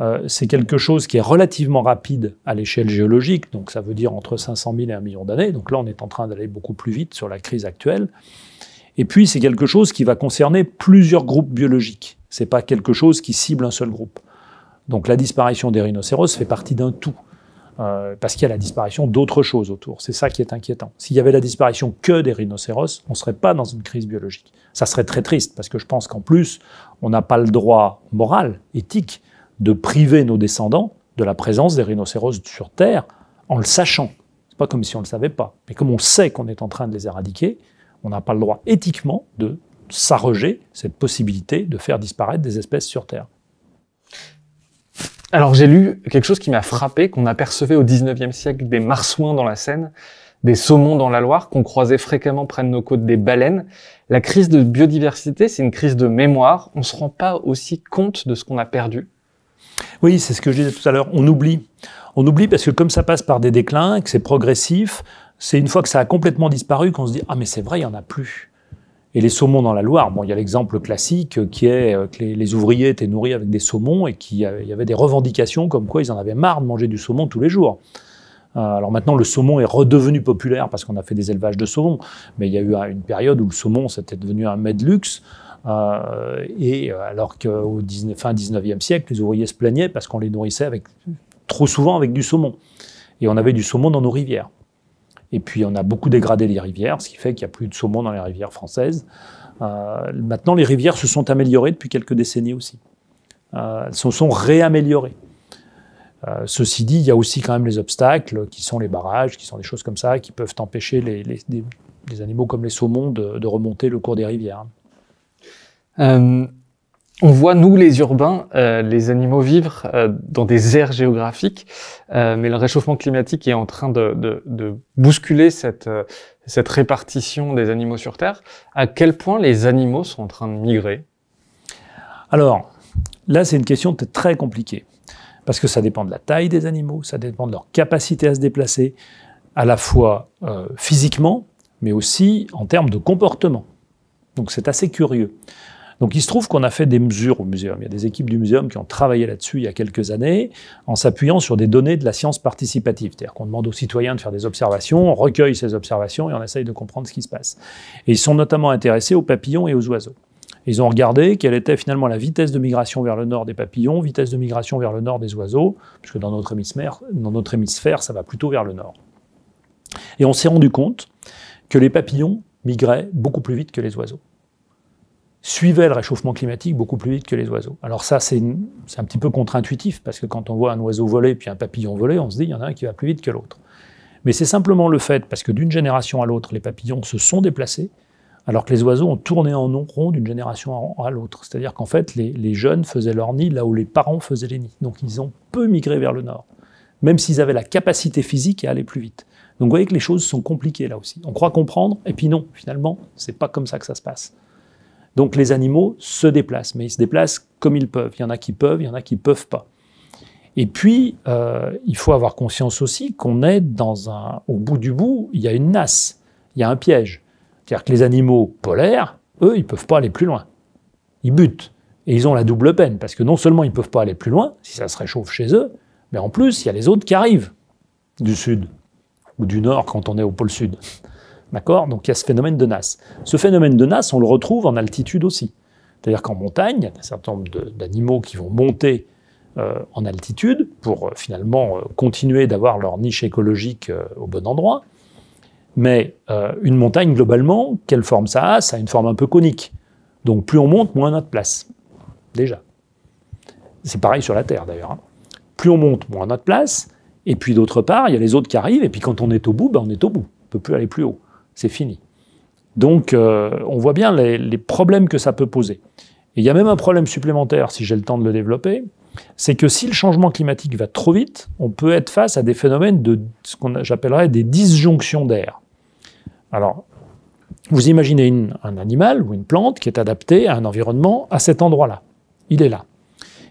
Euh, c'est quelque chose qui est relativement rapide à l'échelle géologique, donc ça veut dire entre 500 000 et 1 million d'années. Donc là, on est en train d'aller beaucoup plus vite sur la crise actuelle. Et puis, c'est quelque chose qui va concerner plusieurs groupes biologiques. Ce n'est pas quelque chose qui cible un seul groupe. Donc la disparition des rhinocéros fait partie d'un tout, euh, parce qu'il y a la disparition d'autres choses autour. C'est ça qui est inquiétant. S'il y avait la disparition que des rhinocéros, on ne serait pas dans une crise biologique. Ça serait très triste, parce que je pense qu'en plus, on n'a pas le droit moral, éthique, de priver nos descendants de la présence des rhinocéros sur Terre en le sachant. C'est pas comme si on ne le savait pas. Mais comme on sait qu'on est en train de les éradiquer, on n'a pas le droit éthiquement de s'arroger cette possibilité de faire disparaître des espèces sur Terre. Alors j'ai lu quelque chose qui m'a frappé, qu'on apercevait au 19e siècle des marsouins dans la Seine, des saumons dans la Loire, qu'on croisait fréquemment près de nos côtes des baleines. La crise de biodiversité, c'est une crise de mémoire. On ne se rend pas aussi compte de ce qu'on a perdu. Oui, c'est ce que je disais tout à l'heure. On oublie. On oublie parce que comme ça passe par des déclins, que c'est progressif, c'est une fois que ça a complètement disparu qu'on se dit Ah, mais c'est vrai, il n'y en a plus. Et les saumons dans la Loire, bon, il y a l'exemple classique qui est euh, que les, ouvriers étaient nourris avec des saumons et qu'il y avait des revendications comme quoi ils en avaient marre de manger du saumon tous les jours. Euh, alors maintenant, le saumon est redevenu populaire parce qu'on a fait des élevages de saumon, mais il y a eu une période où le saumon, c'était devenu un mets de luxe. Euh, et alors qu'au 19, fin 19e siècle, les ouvriers se plaignaient parce qu'on les nourrissait avec, trop souvent avec du saumon. Et on avait du saumon dans nos rivières. Et puis on a beaucoup dégradé les rivières, ce qui fait qu'il n'y a plus de saumon dans les rivières françaises. Euh, maintenant, les rivières se sont améliorées depuis quelques décennies aussi. Euh, elles se sont réaméliorées. Euh, ceci dit, il y a aussi quand même les obstacles qui sont les barrages, qui sont des choses comme ça, qui peuvent empêcher les, animaux comme les saumons de, de, remonter le cours des rivières on voit, nous les urbains, euh, les animaux vivre euh, dans des aires géographiques, euh, mais le réchauffement climatique est en train de, bousculer cette répartition des animaux sur Terre. À quel point les animaux sont en train de migrer Alors, là, c'est une question très compliquée, parce que ça dépend de la taille des animaux, ça dépend de leur capacité à se déplacer, à la fois physiquement, mais aussi en termes de comportement. Donc c'est assez curieux. Donc il se trouve qu'on a fait des mesures au muséum. Il y a des équipes du muséum qui ont travaillé là-dessus il y a quelques années en s'appuyant sur des données de la science participative. C'est-à-dire qu'on demande aux citoyens de faire des observations, on recueille ces observations et on essaye de comprendre ce qui se passe. Et ils sont notamment intéressés aux papillons et aux oiseaux. Ils ont regardé quelle était finalement la vitesse de migration vers le nord des papillons, vitesse de migration vers le nord des oiseaux, puisque dans notre hémisphère, dans notre hémisphère ça va plutôt vers le nord. Et on s'est rendu compte que les papillons migraient beaucoup plus vite que les oiseaux suivaient le réchauffement climatique beaucoup plus vite que les oiseaux. Alors ça, c'est un petit peu contre-intuitif, parce que quand on voit un oiseau voler puis un papillon voler, on se dit, il y en a un qui va plus vite que l'autre. Mais c'est simplement le fait, parce que d'une génération à l'autre, les papillons se sont déplacés, alors que les oiseaux ont tourné en rond d'une génération à l'autre. C'est-à-dire qu'en fait, les, jeunes faisaient leur nid là où les parents faisaient les nids. Donc ils ont peu migré vers le nord, même s'ils avaient la capacité physique à aller plus vite. Donc vous voyez que les choses sont compliquées là aussi. On croit comprendre, et puis non, finalement, c'est pas comme ça que ça se passe. Donc les animaux se déplacent, mais ils se déplacent comme ils peuvent. Il y en a qui peuvent, il y en a qui ne peuvent pas. Et puis, euh, il faut avoir conscience aussi qu'on est dans un... Au bout du bout, il y a une nasse, il y a un piège. C'est-à-dire que les animaux polaires, eux, ils ne peuvent pas aller plus loin. Ils butent. Et ils ont la double peine, parce que non seulement ils ne peuvent pas aller plus loin, si ça se réchauffe chez eux, mais en plus, il y a les autres qui arrivent du sud, ou du nord quand on est au pôle sud. D'accord Donc il y a ce phénomène de nasse. Ce phénomène de nasse, on le retrouve en altitude aussi. C'est-à-dire qu'en montagne, il y a un certain nombre d'animaux qui vont monter euh, en altitude pour euh, finalement euh, continuer d'avoir leur niche écologique au bon endroit. Mais une montagne, globalement, quelle forme ça a Ça a une forme un peu conique. Donc plus on monte, moins on a de place. Déjà. C'est pareil sur la Terre d'ailleurs. Hein. Plus on monte, moins on a de place. Et puis d'autre part, il y a les autres qui arrivent. Et puis quand on est au bout, ben, on est au bout. On ne peut plus aller plus haut c'est fini. Donc, euh, on voit bien les, problèmes que ça peut poser. Et il y a même un problème supplémentaire, si j'ai le temps de le développer, c'est que si le changement climatique va trop vite, on peut être face à des phénomènes de ce qu'on j'appellerais des disjonctions d'air. Alors, vous imaginez un animal ou une plante qui est adapté à un environnement à cet endroit-là. Il est là.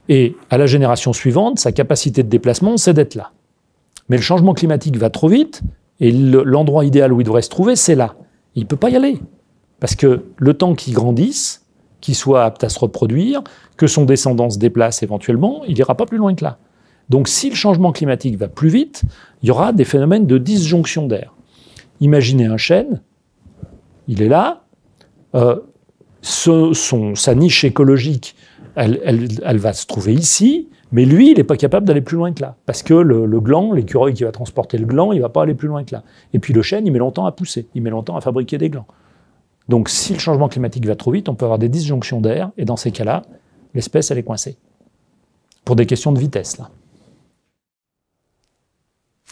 Et à la génération suivante, sa capacité de déplacement, c'est d'être là. Mais le changement climatique va trop vite, et l'endroit idéal où il devrait se trouver, c'est là. Il ne peut pas y aller. Parce que le temps qu'il grandisse, qu'il soit apte à se reproduire, que son descendant se déplace éventuellement, il n'ira pas plus loin que là. Donc si le changement climatique va plus vite, il y aura des phénomènes de disjonction d'air. Imaginez un chêne, il est là, euh, sa niche écologique, elle, va se trouver ici, mais lui, il n'est pas capable d'aller plus loin que là. Parce que le, gland, l'écureuil qui va transporter le gland, il ne va pas aller plus loin que là. Et puis le chêne, il met longtemps à pousser, il met longtemps à fabriquer des glands. Donc si le changement climatique va trop vite, on peut avoir des disjonctions d'air, et dans ces cas-là, l'espèce, elle est coincée. Pour des questions de vitesse, là.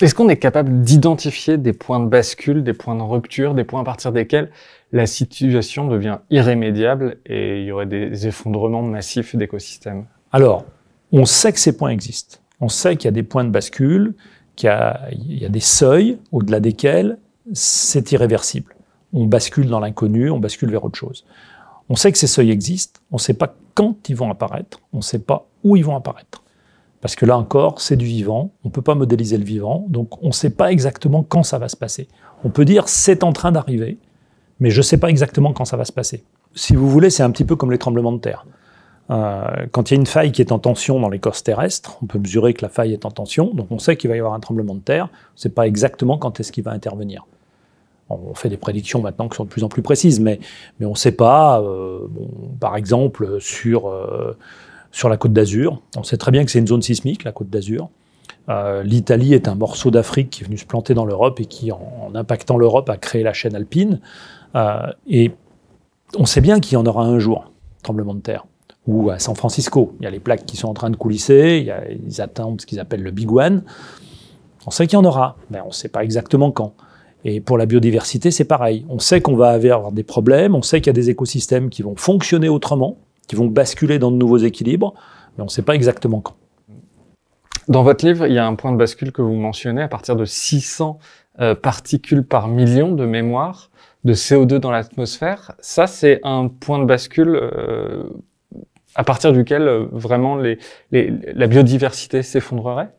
Est-ce qu'on est capable d'identifier des points de bascule, des points de rupture, des points à partir desquels la situation devient irrémédiable et il y aurait des effondrements massifs d'écosystèmes Alors, on sait que ces points existent. On sait qu'il y a des points de bascule, qu'il y, a des seuils au-delà desquels c'est irréversible. On bascule dans l'inconnu, on bascule vers autre chose. On sait que ces seuils existent, on ne sait pas quand ils vont apparaître, on ne sait pas où ils vont apparaître. Parce que là encore, c'est du vivant, on ne peut pas modéliser le vivant, donc on ne sait pas exactement quand ça va se passer. On peut dire c'est en train d'arriver, mais je ne sais pas exactement quand ça va se passer. Si vous voulez, c'est un petit peu comme les tremblements de terre. Euh, quand il y a une faille qui est en tension dans l'écorce terrestre, on peut mesurer que la faille est en tension, donc on sait qu'il va y avoir un tremblement de terre, on ne sait pas exactement quand est-ce qu'il va intervenir. On fait des prédictions maintenant qui sont de plus en plus précises, mais, mais on ne sait pas, euh, par exemple, sur, euh, sur la côte d'Azur, on sait très bien que c'est une zone sismique, la côte d'Azur. L'Italie est un morceau d'Afrique qui est venu se planter dans l'Europe et qui, en impactant l'Europe, a créé la chaîne alpine. et on sait bien qu'il y en aura un jour, tremblement de terre ou à San Francisco. Il y a les plaques qui sont en train de coulisser, ils attendent ce qu'ils appellent le Big One. On sait qu'il y en aura, mais on ne sait pas exactement quand. Et pour la biodiversité, c'est pareil. On sait qu'on va avoir des problèmes, on sait qu'il y a des écosystèmes qui vont fonctionner autrement, qui vont basculer dans de nouveaux équilibres, mais on ne sait pas exactement quand. Dans votre livre, il y a un point de bascule que vous mentionnez à partir de 600 euh, particules par million de mémoire de CO2 dans l'atmosphère. Ça, c'est un point de bascule euh, à partir duquel euh, vraiment les, la biodiversité s'effondrerait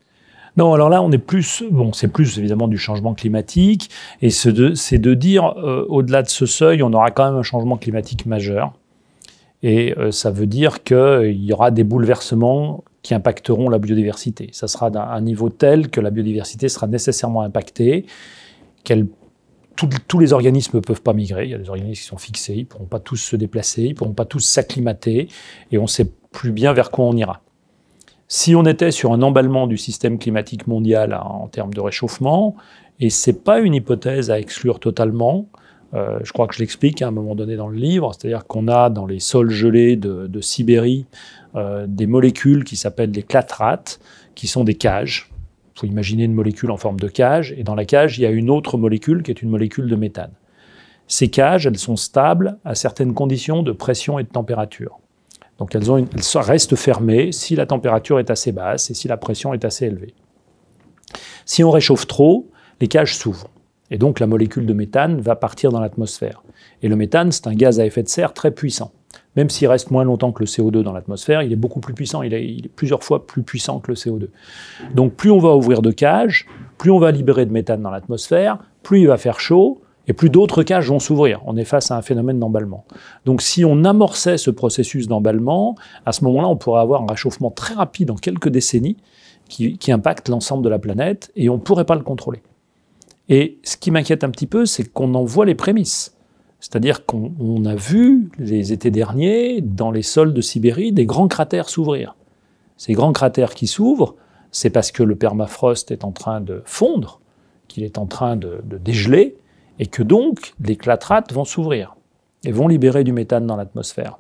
non, alors là, on est plus, bon, c'est plus évidemment du changement climatique, et c'est de, de, dire, euh, au-delà de ce seuil, on aura quand même un changement climatique majeur. Et euh, ça veut dire qu'il y aura des bouleversements qui impacteront la biodiversité. Ça sera d'un niveau tel que la biodiversité sera nécessairement impactée, qu'elle tous les organismes ne peuvent pas migrer. Il y a des organismes qui sont fixés, ils ne pourront pas tous se déplacer, ils ne pourront pas tous s'acclimater, et on ne sait plus bien vers quoi on ira. Si on était sur un emballement du système climatique mondial hein, en termes de réchauffement, et ce n'est pas une hypothèse à exclure totalement, euh, je crois que je l'explique à un moment donné dans le livre, c'est-à-dire qu'on a dans les sols gelés de, Sibérie euh, des molécules qui s'appellent les clatrates, qui sont des cages, il faut imaginer une molécule en forme de cage, et dans la cage, il y a une autre molécule qui est une molécule de méthane. Ces cages, elles sont stables à certaines conditions de pression et de température. Donc elles, elles restent fermées si la température est assez basse et si la pression est assez élevée. Si on réchauffe trop, les cages s'ouvrent. Et donc la molécule de méthane va partir dans l'atmosphère. Et le méthane, c'est un gaz à effet de serre très puissant même s'il reste moins longtemps que le CO2 dans l'atmosphère, il est beaucoup plus puissant, il est, plusieurs fois plus puissant que le CO2. Donc plus on va ouvrir de cages, plus on va libérer de méthane dans l'atmosphère, plus il va faire chaud, et plus d'autres cages vont s'ouvrir. On est face à un phénomène d'emballement. Donc si on amorçait ce processus d'emballement, à ce moment-là, on pourrait avoir un réchauffement très rapide en quelques décennies qui, qui impacte l'ensemble de la planète, et on ne pourrait pas le contrôler. Et ce qui m'inquiète un petit peu, c'est qu'on en voit les prémices. C'est-à-dire qu'on a vu les étés derniers, dans les sols de Sibérie, des grands cratères s'ouvrir. Ces grands cratères qui s'ouvrent, c'est parce que le permafrost est en train de fondre, qu'il est en train de, dégeler, et que donc les clatrates vont s'ouvrir et vont libérer du méthane dans l'atmosphère.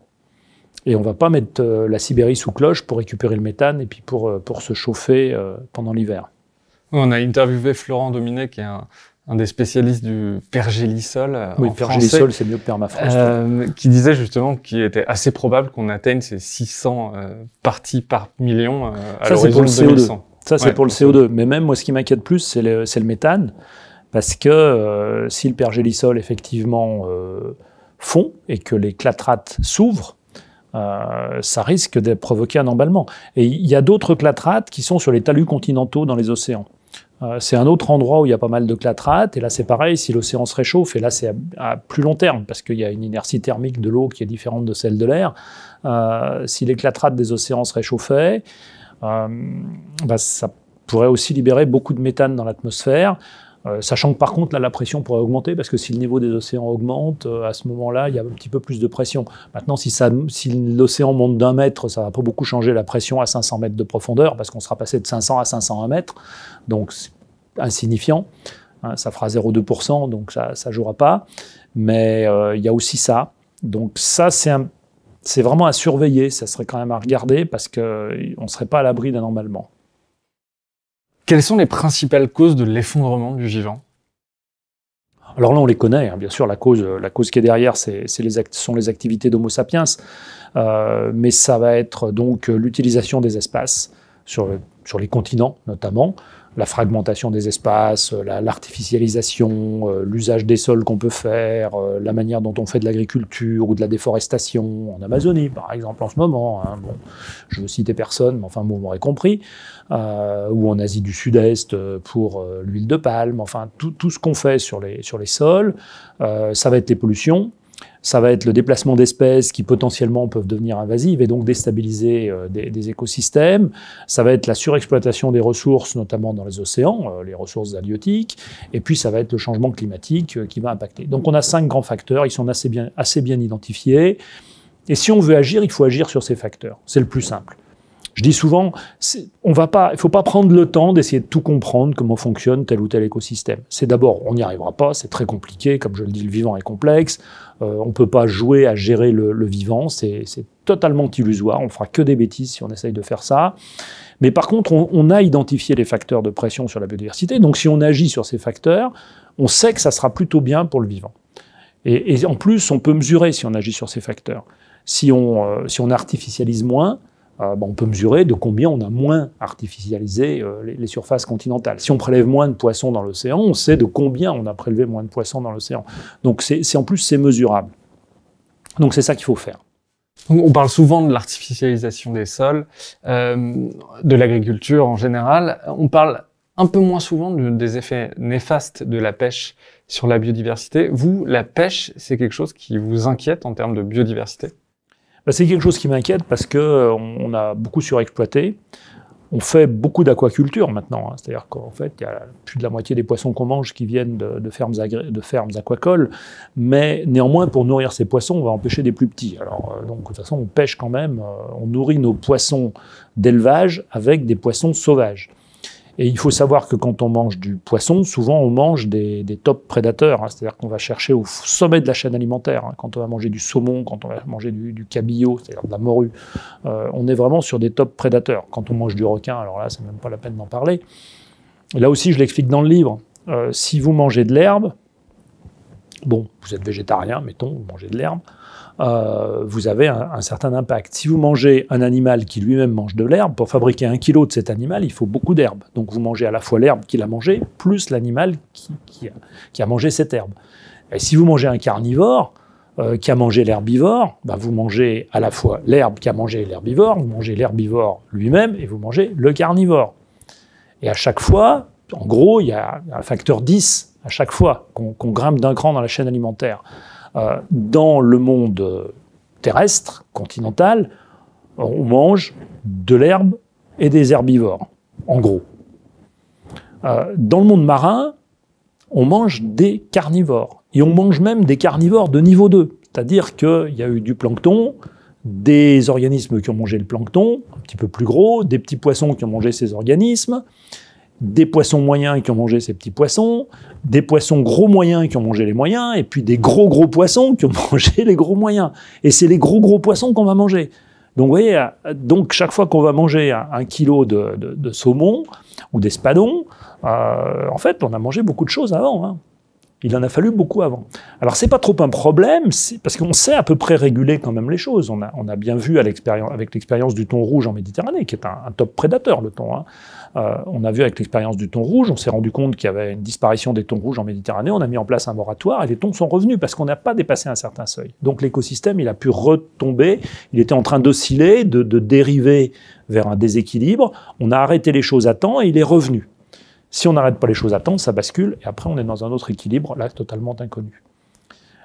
Et on ne va pas mettre euh, la Sibérie sous cloche pour récupérer le méthane et puis pour, euh, pour se chauffer euh, pendant l'hiver. On a interviewé Florent Dominet, qui est un, un des spécialistes du pergélisol. Euh, oui, pergélisol, euh, qui disait justement qu'il était assez probable qu'on atteigne ces 600 euh, parties par million à l'horizon Ça, c'est pour le CO2. Mais même, moi, ce qui m'inquiète plus, c'est le, méthane. Parce que si le pergélisol, effectivement, fond et que les clatrates s'ouvrent, ça risque de provoquer un emballement. Et il y a d'autres clatrates qui sont sur les talus continentaux dans les océans. Euh, c'est un autre endroit où il y a pas mal de clatrates. Et là, c'est pareil, si l'océan se réchauffe, et là, c'est à, plus long terme, parce qu'il y a une inertie thermique de l'eau qui est différente de celle de l'air. Euh, si les clatrates des océans se réchauffaient, euh, bah, ça pourrait aussi libérer beaucoup de méthane dans l'atmosphère. Euh, sachant que par contre, là, la pression pourrait augmenter, parce que si le niveau des océans augmente, euh, à ce moment-là, il y a un petit peu plus de pression. Maintenant, si, l'océan monte d'un mètre, ça ne va pas beaucoup changer la pression à 500 mètres de profondeur, parce qu'on sera passé de 500 à 501 mètres, donc c'est insignifiant. Hein, ça fera 0,2%, donc ça ne jouera pas. Mais euh, il y a aussi ça. Donc ça, c'est c'est vraiment à surveiller, ça serait quand même à regarder parce qu'on ne serait pas à l'abri d'un quelles sont les principales causes de l'effondrement du vivant alors là, on les connaît. Hein. Bien sûr, la cause, la cause qui est derrière, c'est, les sont les activités d'Homo sapiens, euh, mais ça va être donc l'utilisation des espaces sur sur les continents notamment, la fragmentation des espaces, euh, l'artificialisation, euh, l'usage des sols qu'on peut faire, euh, la manière dont on fait de l'agriculture ou de la déforestation en Amazonie, par exemple, en ce moment. Hein. bon, je veux citer personne, mais enfin, vous m'aurez compris. ou en Asie du Sud-Est pour l'huile de palme. Enfin, tout, ce qu'on fait sur les, sur les sols, ça va être les pollutions, ça va être le déplacement d'espèces qui potentiellement peuvent devenir invasives et donc déstabiliser euh, des, écosystèmes. Ça va être la surexploitation des ressources, notamment dans les océans, euh, les ressources halieutiques. Et puis ça va être le changement climatique euh, qui va impacter. Donc on a cinq grands facteurs, ils sont assez bien identifiés. Et si on veut agir, il faut agir sur ces facteurs. C'est le plus simple. Je dis souvent, on va pas, il faut pas prendre le temps d'essayer de tout comprendre comment fonctionne tel ou tel écosystème. C'est d'abord, on n'y arrivera pas, c'est très compliqué, comme je le dis, le vivant est complexe. Euh, on ne peut pas jouer à gérer le, vivant, c'est totalement illusoire. On fera que des bêtises si on essaye de faire ça. Mais par contre, on, a identifié les facteurs de pression sur la biodiversité. Donc, si on agit sur ces facteurs, on sait que ça sera plutôt bien pour le vivant. Et, en plus, on peut mesurer si on agit sur ces facteurs. Si on, euh, si on artificialise moins, euh, on peut mesurer de combien on a moins artificialisé euh, les, surfaces continentales. Si on prélève moins de poissons dans l'océan, on sait de combien on a prélevé moins de poissons dans l'océan. Donc c'est en plus c'est mesurable. Donc c'est ça qu'il faut faire. On parle souvent de l'artificialisation des sols, euh, de l'agriculture en général. On parle un peu moins souvent des effets néfastes de la pêche sur la biodiversité. Vous, la pêche, c'est quelque chose qui vous inquiète en termes de biodiversité bah, c'est quelque chose qui m'inquiète parce que euh, on a beaucoup surexploité. On fait beaucoup d'aquaculture maintenant, hein. c'est-à-dire qu'en fait, il y a plus de la moitié des poissons qu'on mange qui viennent de, fermes de fermes aquacoles, mais néanmoins, pour nourrir ces poissons, on va empêcher des plus petits. Alors, euh, donc, de toute façon, on pêche quand même, euh, on nourrit nos poissons d'élevage avec des poissons sauvages. Et il faut savoir que quand on mange du poisson, souvent on mange des, des top prédateurs, hein. c'est-à-dire qu'on va chercher au sommet de la chaîne alimentaire. Hein. quand on va manger du saumon, quand on va manger du, cabillaud, c'est-à-dire de la morue, euh, on est vraiment sur des top prédateurs. Quand on mange du requin, alors là, c'est même pas la peine d'en parler. là aussi, je l'explique dans le livre. Euh, si vous mangez de l'herbe, bon, vous êtes végétarien, mettons, vous mangez de l'herbe, euh, vous avez un, certain impact. Si vous mangez un animal qui lui-même mange de l'herbe, pour fabriquer un kilo de cet animal, il faut beaucoup d'herbe. Donc vous mangez à la fois l'herbe qu'il a mangée, plus l'animal qui, a, mangé cette herbe. Et si vous mangez un carnivore, euh, qui a mangé l'herbivore, bah, vous mangez à la fois l'herbe qui a mangé l'herbivore, vous mangez l'herbivore lui-même et vous mangez le carnivore. Et à chaque fois, en gros, il y a un facteur 10 à chaque fois qu'on grimpe d'un cran dans la chaîne alimentaire. Euh, dans le monde terrestre, continental, on mange de l'herbe et des herbivores, en gros. Euh, dans le monde marin, on mange des carnivores. Et on mange même des carnivores de niveau 2. C'est-à-dire qu'il y a eu du plancton, des organismes qui ont mangé le plancton, un petit peu plus gros, des petits poissons qui ont mangé ces organismes, des poissons moyens qui ont mangé ces petits poissons, des poissons gros moyens qui ont mangé les moyens, et puis des gros gros poissons qui ont mangé les gros moyens. Et c'est les gros gros poissons qu'on va manger. Donc voyez, euh, donc chaque fois qu'on va manger un kilo de, de, saumon ou d'espadon, euh, en fait, on a mangé beaucoup de choses avant. Hein. Il en a fallu beaucoup avant. Alors c'est pas trop un problème, parce qu'on sait à peu près réguler quand même les choses. On a, bien vu avec l'expérience du thon rouge en Méditerranée, qui est un, top prédateur, le thon. Hein. Euh, on a vu avec l'expérience du thon rouge, on s'est rendu compte qu'il y avait une disparition des thons rouges en Méditerranée, on a mis en place un moratoire et les thons sont revenus parce qu'on n'a pas dépassé un certain seuil. Donc l'écosystème, il a pu retomber, il était en train d'osciller, de, de dériver vers un déséquilibre. On a arrêté les choses à temps et il est revenu. Si on n'arrête pas les choses à temps, ça bascule, et après on est dans un autre équilibre, là totalement inconnu.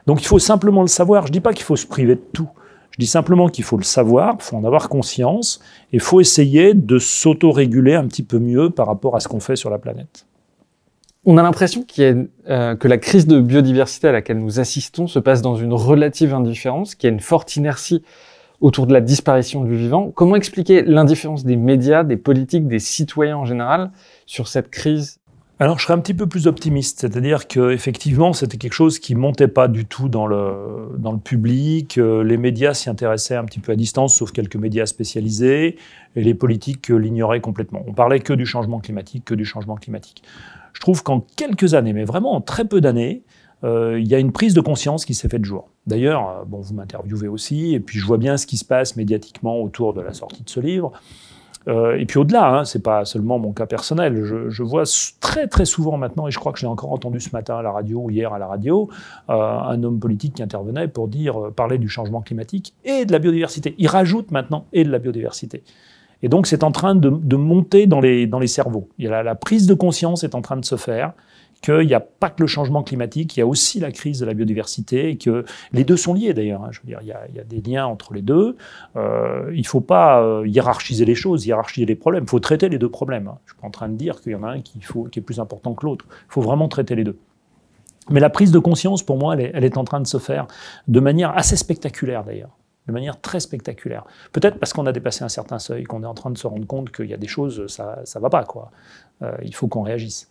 Donc il faut simplement le savoir. Je ne dis pas qu'il faut se priver de tout. Je dis simplement qu'il faut le savoir, il faut en avoir conscience, et il faut essayer de s'autoréguler un petit peu mieux par rapport à ce qu'on fait sur la planète. On a l'impression euh, que la crise de biodiversité à laquelle nous assistons se passe dans une relative indifférence, qu'il y a une forte inertie autour de la disparition du vivant. Comment expliquer l'indifférence des médias, des politiques, des citoyens en général sur cette crise alors, je serais un petit peu plus optimiste, c'est-à-dire qu'effectivement, c'était quelque chose qui montait pas du tout dans le, public. Euh, les médias s'y intéressaient un petit peu à distance, sauf quelques médias spécialisés, et les politiques euh, l'ignoraient complètement. On parlait que du changement climatique, que du changement climatique. Je trouve qu'en quelques années, mais vraiment en très peu d'années, euh, il y a une prise de conscience qui s'est faite jour. D'ailleurs, bon, vous m'interviewez aussi, et puis je vois bien ce qui se passe médiatiquement autour de la sortie de ce livre. Euh, et puis au-delà, hein, c'est pas seulement mon cas personnel. Je, vois très très souvent maintenant, et je crois que je l'ai encore entendu ce matin à la radio ou hier à la radio, euh, un homme politique qui intervenait pour dire euh, parler du changement climatique et de la biodiversité. Il rajoute maintenant et de la biodiversité. Et donc c'est en train de, monter dans les, cerveaux. la, prise de conscience est en train de se faire qu'il n'y a pas que le changement climatique, il y a aussi la crise de la biodiversité, et que les deux sont liés d'ailleurs. Hein. je veux dire, il y, a, des liens entre les deux. Euh, il ne faut pas euh, hiérarchiser les choses, hiérarchiser les problèmes. Il faut traiter les deux problèmes. Hein. Je ne suis pas en train de dire qu'il y en a un qui, est plus important que l'autre. Il faut vraiment traiter les deux. Mais la prise de conscience, pour moi, elle est, en train de se faire de manière assez spectaculaire d'ailleurs de manière très spectaculaire. Peut-être parce qu'on a dépassé un certain seuil, qu'on est en train de se rendre compte qu'il y a des choses, ça ne va pas. Quoi. Euh, il faut qu'on réagisse.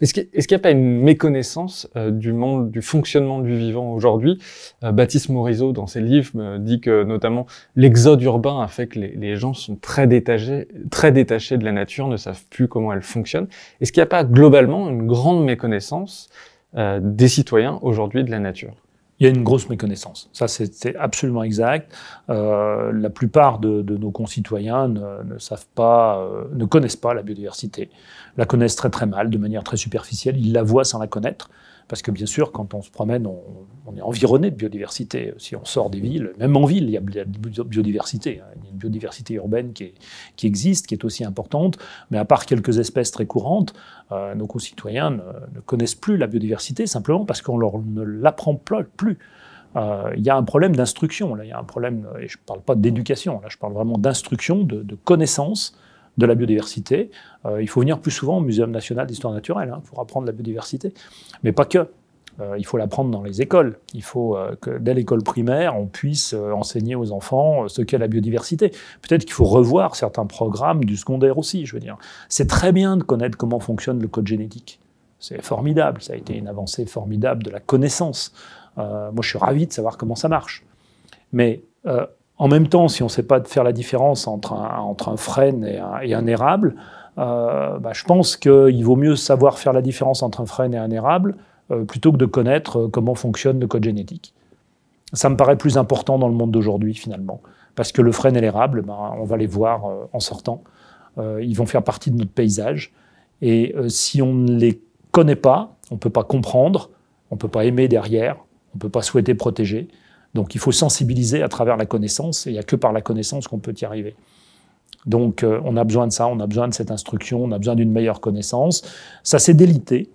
Est-ce qu'il n'y a pas une méconnaissance euh, du monde, du fonctionnement du vivant aujourd'hui euh, Baptiste Morisot, dans ses livres, me dit que notamment l'exode urbain a fait que les, les, gens sont très détachés, très détachés de la nature, ne savent plus comment elle fonctionne. Est-ce qu'il n'y a pas globalement une grande méconnaissance euh, des citoyens aujourd'hui de la nature il y a une grosse méconnaissance. Ça, c'est absolument exact. Euh, la plupart de, nos concitoyens ne, savent pas, euh, ne connaissent pas la biodiversité, la connaissent très très mal, de manière très superficielle. Ils la voient sans la connaître. Parce que bien sûr, quand on se promène, on, est environné de biodiversité. Si on sort des villes, même en ville, il y a de la biodiversité. Hein. Il y a une biodiversité urbaine qui, existe, qui est aussi importante. Mais à part quelques espèces très courantes, euh, nos concitoyens ne, connaissent plus la biodiversité simplement parce qu'on leur ne l'apprend plus. Euh, il y a un problème d'instruction, là, il y a un problème, euh, et je ne parle pas d'éducation, là, je parle vraiment d'instruction, de, connaissance de la biodiversité. il faut venir plus souvent au Muséum national d'histoire naturelle hein, pour apprendre la biodiversité, mais pas que. Euh, il faut l'apprendre dans les écoles. Il faut euh, que dès l'école primaire, on puisse euh, enseigner aux enfants ce qu'est la biodiversité. Peut-être qu'il faut revoir certains programmes du secondaire aussi, je veux dire. C'est très bien de connaître comment fonctionne le code génétique. C'est formidable, ça a été une avancée formidable de la connaissance. moi, je suis ravi de savoir comment ça marche. Mais en même temps, si on ne sait pas faire la différence entre un, entre frêne et un, érable, bah, je pense qu'il vaut mieux savoir faire la différence entre un frêne et un érable euh, plutôt que de connaître euh, comment fonctionne le code génétique. Ça me paraît plus important dans le monde d'aujourd'hui, finalement, parce que le frêne et l'érable, ben, on va les voir euh, en sortant. ils vont faire partie de notre paysage. Et si on ne les connaît pas, on ne peut pas comprendre, on ne peut pas aimer derrière, on ne peut pas souhaiter protéger. Donc il faut sensibiliser à travers la connaissance, et il n'y a que par la connaissance qu'on peut y arriver. Donc on a besoin de ça, on a besoin de cette instruction, on a besoin d'une meilleure connaissance. Ça s'est délité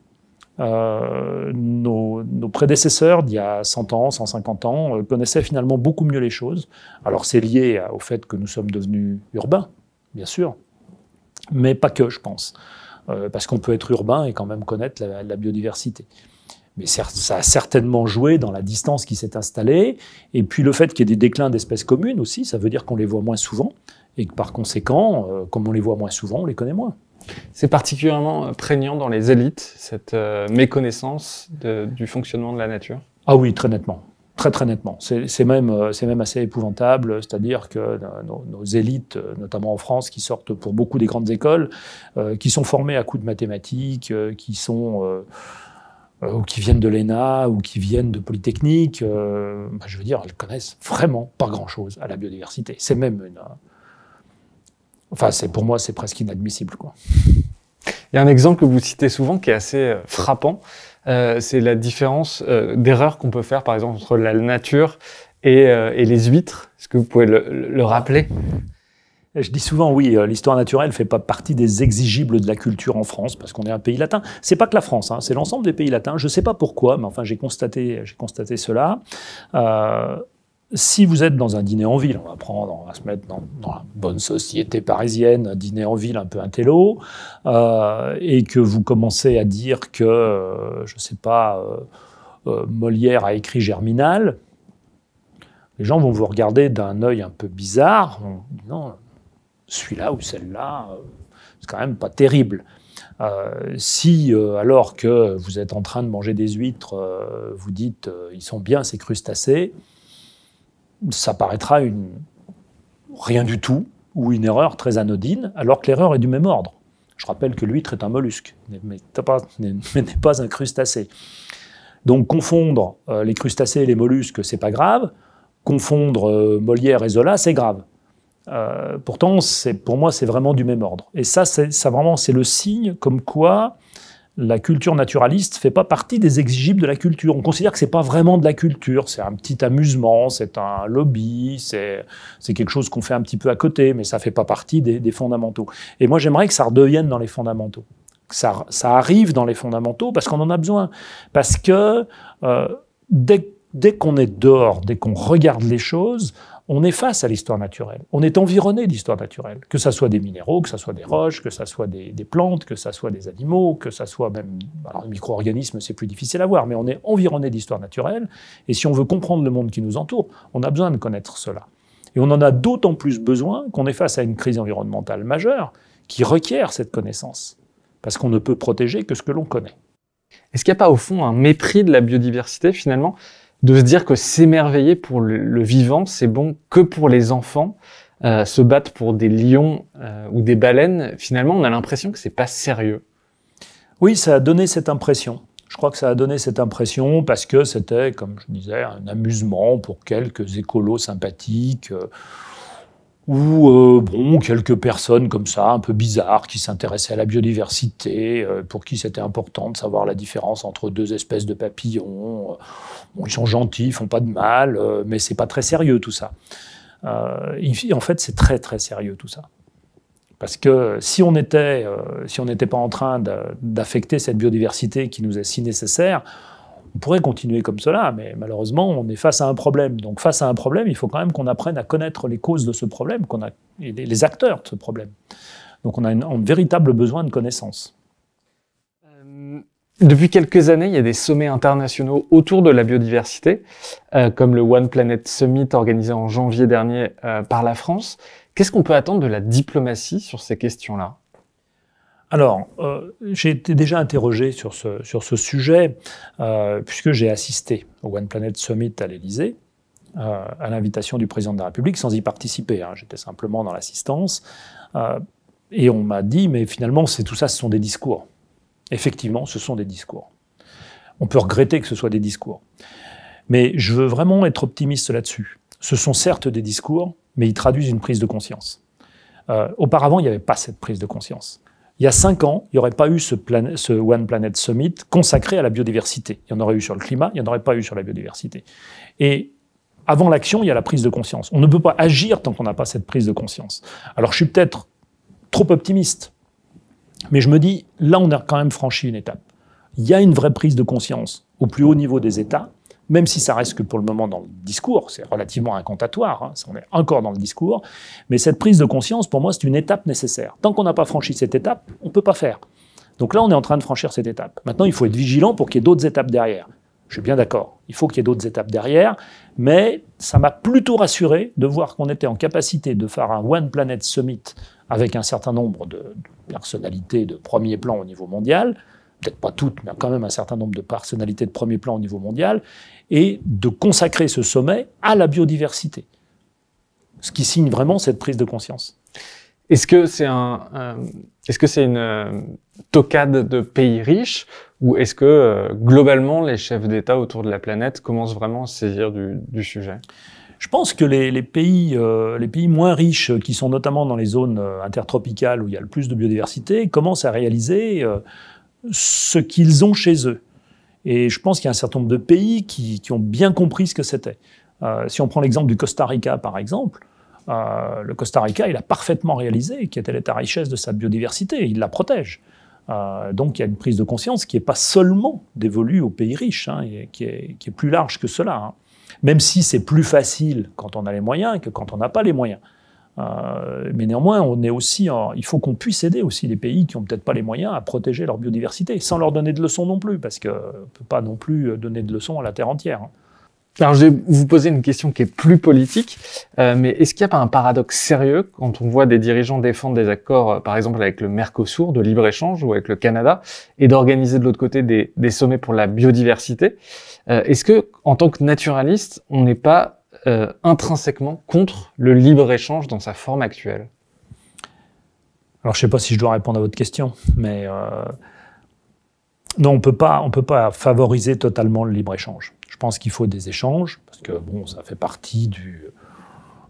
euh, nos, prédécesseurs d'il y a 100 ans, 150 ans euh, connaissaient finalement beaucoup mieux les choses. Alors c'est lié au fait que nous sommes devenus urbains, bien sûr, mais pas que, je pense. Euh, parce qu'on peut être urbain et quand même connaître la, biodiversité mais ça a certainement joué dans la distance qui s'est installée. Et puis le fait qu'il y ait des déclins d'espèces communes aussi, ça veut dire qu'on les voit moins souvent. Et que par conséquent, comme on les voit moins souvent, on les connaît moins. C'est particulièrement euh, prégnant dans les élites, cette euh, méconnaissance du fonctionnement de la nature Ah oui, très nettement. Très très nettement. C'est euh, même, assez épouvantable, c'est-à-dire que nos, élites, notamment en France, qui sortent pour beaucoup des grandes écoles, qui sont formées à coups de mathématiques, qui sont ou qui viennent de l'ENA, ou qui viennent de Polytechnique, bah, je veux dire, elles connaissent vraiment pas grand-chose à la biodiversité. C'est même une, Enfin, c'est pour moi, c'est presque inadmissible. Quoi. Il y a un exemple que vous citez souvent qui est assez euh, frappant. Euh, c'est la différence euh, d'erreurs d'erreur qu'on peut faire, par exemple, entre la nature et, les huîtres. Est-ce que vous pouvez le, rappeler je dis souvent, oui, l'histoire naturelle fait pas partie des exigibles de la culture en France, parce qu'on est un pays latin. C'est pas que la France, hein, c'est l'ensemble des pays latins. Je sais pas pourquoi, mais enfin, j'ai constaté, j'ai constaté cela. Euh, si vous êtes dans un dîner en ville, on va prendre, on se mettre dans, la bonne société parisienne, un dîner en ville un peu intello, euh, et que vous commencez à dire que, euh, je ne sais pas, euh, Molière a écrit Germinal, les gens vont vous regarder d'un œil un peu bizarre, non, celui-là ou celle-là, c'est quand même pas terrible. si, alors que vous êtes en train de manger des huîtres, vous dites ils sont bien ces crustacés, ça paraîtra une... rien du tout ou une erreur très anodine, alors que l'erreur est du même ordre. Je rappelle que l'huître est un mollusque, mais n'est pas un crustacé. Donc confondre euh, les crustacés et les mollusques, c'est pas grave. Confondre euh, Molière et Zola, c'est grave. Euh, pourtant, pour moi, c'est vraiment du même ordre. Et ça, c'est vraiment c'est le signe comme quoi la culture naturaliste fait pas partie des exigibles de la culture. On considère que ce c'est pas vraiment de la culture, c'est un petit amusement, c'est un lobby, c'est quelque chose qu'on fait un petit peu à côté, mais ça fait pas partie des, fondamentaux. Et moi, j'aimerais que ça redevienne dans les fondamentaux. ça, arrive dans les fondamentaux parce qu'on en a besoin. Parce que euh, dès qu'on est dehors, dès qu'on regarde les choses, on est face à l'histoire naturelle. On est environné d'histoire naturelle, que ce soit des minéraux, que ce soit des roches, que ce soit des, plantes, que ce soit des animaux, que ce soit même alors micro-organismes, c'est plus difficile à voir, mais on est environné d'histoire naturelle. Et si on veut comprendre le monde qui nous entoure, on a besoin de connaître cela. Et on en a d'autant plus besoin qu'on est face à une crise environnementale majeure qui requiert cette connaissance, parce qu'on ne peut protéger que ce que l'on connaît. Est-ce qu'il n'y a pas au fond un mépris de la biodiversité finalement de se dire que s'émerveiller pour le, vivant, c'est bon que pour les enfants. Euh, se battre pour des lions euh, ou des baleines, finalement, on a l'impression que c'est pas sérieux. Oui, ça a donné cette impression. Je crois que ça a donné cette impression parce que c'était, comme je disais, un amusement pour quelques écolos sympathiques. Euh, ou, euh, bon, quelques personnes comme ça, un peu bizarres, qui s'intéressaient à la biodiversité, euh, pour qui c'était important de savoir la différence entre deux espèces de papillons. Euh, bon, ils sont gentils, ils font pas de mal, mais mais c'est pas très sérieux tout ça. en fait, c'est très très sérieux tout ça. Parce que si on n'était pas en train d'affecter cette biodiversité qui nous est si nécessaire, on pourrait continuer comme cela, mais malheureusement, on est face à un problème. Donc face à un problème, il faut quand même qu'on apprenne à connaître les causes de ce problème qu'on a, les acteurs de ce problème. Donc on a un, véritable besoin de connaissances. Euh, depuis quelques années, il y a des sommets internationaux autour de la biodiversité, euh, comme le One Planet Summit organisé en janvier dernier euh, par la France. Qu'est-ce qu'on peut attendre de la diplomatie sur ces questions-là alors, euh, j'ai été déjà interrogé sur ce, sujet, euh, puisque j'ai assisté au One Planet Summit à l'Élysée, euh, à l'invitation du président de la République, sans y participer. Hein. J'étais simplement dans l'assistance. et on m'a dit, mais finalement, c'est tout ça, ce sont des discours. Effectivement, ce sont des discours. On peut regretter que ce soit des discours. Mais je veux vraiment être optimiste là-dessus. Ce sont certes des discours, mais ils traduisent une prise de conscience. auparavant, il n'y avait pas cette prise de conscience il y a cinq ans, il n'y aurait pas eu ce, One Planet Summit consacré à la biodiversité. Il y en aurait eu sur le climat, il n'y en aurait pas eu sur la biodiversité. Et avant l'action, il y a la prise de conscience. On ne peut pas agir tant qu'on n'a pas cette prise de conscience. Alors je suis peut-être trop optimiste, mais je me dis, là, on a quand même franchi une étape. Il y a une vraie prise de conscience au plus haut niveau des États même si ça reste que pour le moment dans le discours, c'est relativement incantatoire, hein, on est encore dans le discours, mais cette prise de conscience, pour moi, c'est une étape nécessaire. Tant qu'on n'a pas franchi cette étape, on ne peut pas faire. Donc là, on est en train de franchir cette étape. Maintenant, il faut être vigilant pour qu'il y ait d'autres étapes derrière. Je suis bien d'accord, il faut qu'il y ait d'autres étapes derrière, mais ça m'a plutôt rassuré de voir qu'on était en capacité de faire un One Planet Summit avec un certain nombre de personnalités de premier plan au niveau mondial, peut-être pas toutes, mais quand même un certain nombre de personnalités de premier plan au niveau mondial, et de consacrer ce sommet à la biodiversité. Ce qui signe vraiment cette prise de conscience. Est-ce que c'est un, est-ce que c'est une euh, tocade de pays riches ou est-ce que euh, globalement les chefs d'État autour de la planète commencent vraiment à saisir du, sujet Je pense que les, les pays, euh, les pays moins riches, qui sont notamment dans les zones intertropicales où il y a le plus de biodiversité, commencent à réaliser ce qu'ils ont chez eux. Et je pense qu'il y a un certain nombre de pays qui, ont bien compris ce que c'était. Euh, si on prend l'exemple du Costa Rica, par exemple, euh, le Costa Rica, il a parfaitement réalisé qu'elle était la richesse de sa biodiversité, il la protège. Euh, donc il y a une prise de conscience qui n'est pas seulement dévolue aux pays riches, hein, et qui, est, plus large que cela. Hein. Même si c'est plus facile quand on a les moyens que quand on n'a pas les moyens. Euh, mais néanmoins, on est aussi il faut qu'on puisse aider aussi les pays qui n'ont peut-être pas les moyens à protéger leur biodiversité, sans leur donner de leçons non plus, parce qu'on ne peut pas non plus euh, donner de leçons à la Terre entière. Hein. Alors, je vais vous poser une question qui est plus politique, euh, mais est-ce qu'il n'y a pas un paradoxe sérieux quand on voit des dirigeants défendre des accords, par exemple avec le Mercosur de libre-échange ou avec le Canada, et d'organiser de l'autre côté des, des, sommets pour la biodiversité Est-ce que, en tant que naturaliste, on n'est pas euh, intrinsèquement contre le libre-échange dans sa forme actuelle Alors, je ne sais pas si je dois répondre à votre question, mais euh, non, on ne peut pas favoriser totalement le libre-échange. Je pense qu'il faut des échanges, parce que bon, ça fait partie du,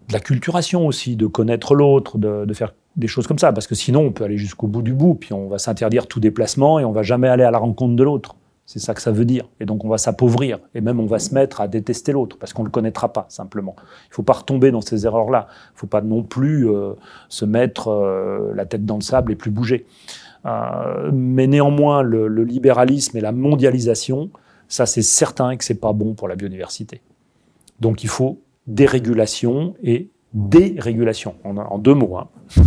de la culturation aussi, de connaître l'autre, de, faire des choses comme ça, parce que sinon on peut aller jusqu'au bout du bout, puis on va s'interdire tout déplacement et on va jamais aller à la rencontre de l'autre. C'est ça que ça veut dire. Et donc on va s'appauvrir et même on va se mettre à détester l'autre parce qu'on ne le connaîtra pas simplement. Il ne faut pas retomber dans ces erreurs-là. Il ne faut pas non plus euh, se mettre euh, la tête dans le sable et plus bouger. Euh, mais néanmoins, le, libéralisme et la mondialisation, ça c'est certain que c'est pas bon pour la biodiversité. Donc il faut dérégulation et dérégulation, en, en deux mots. Hein.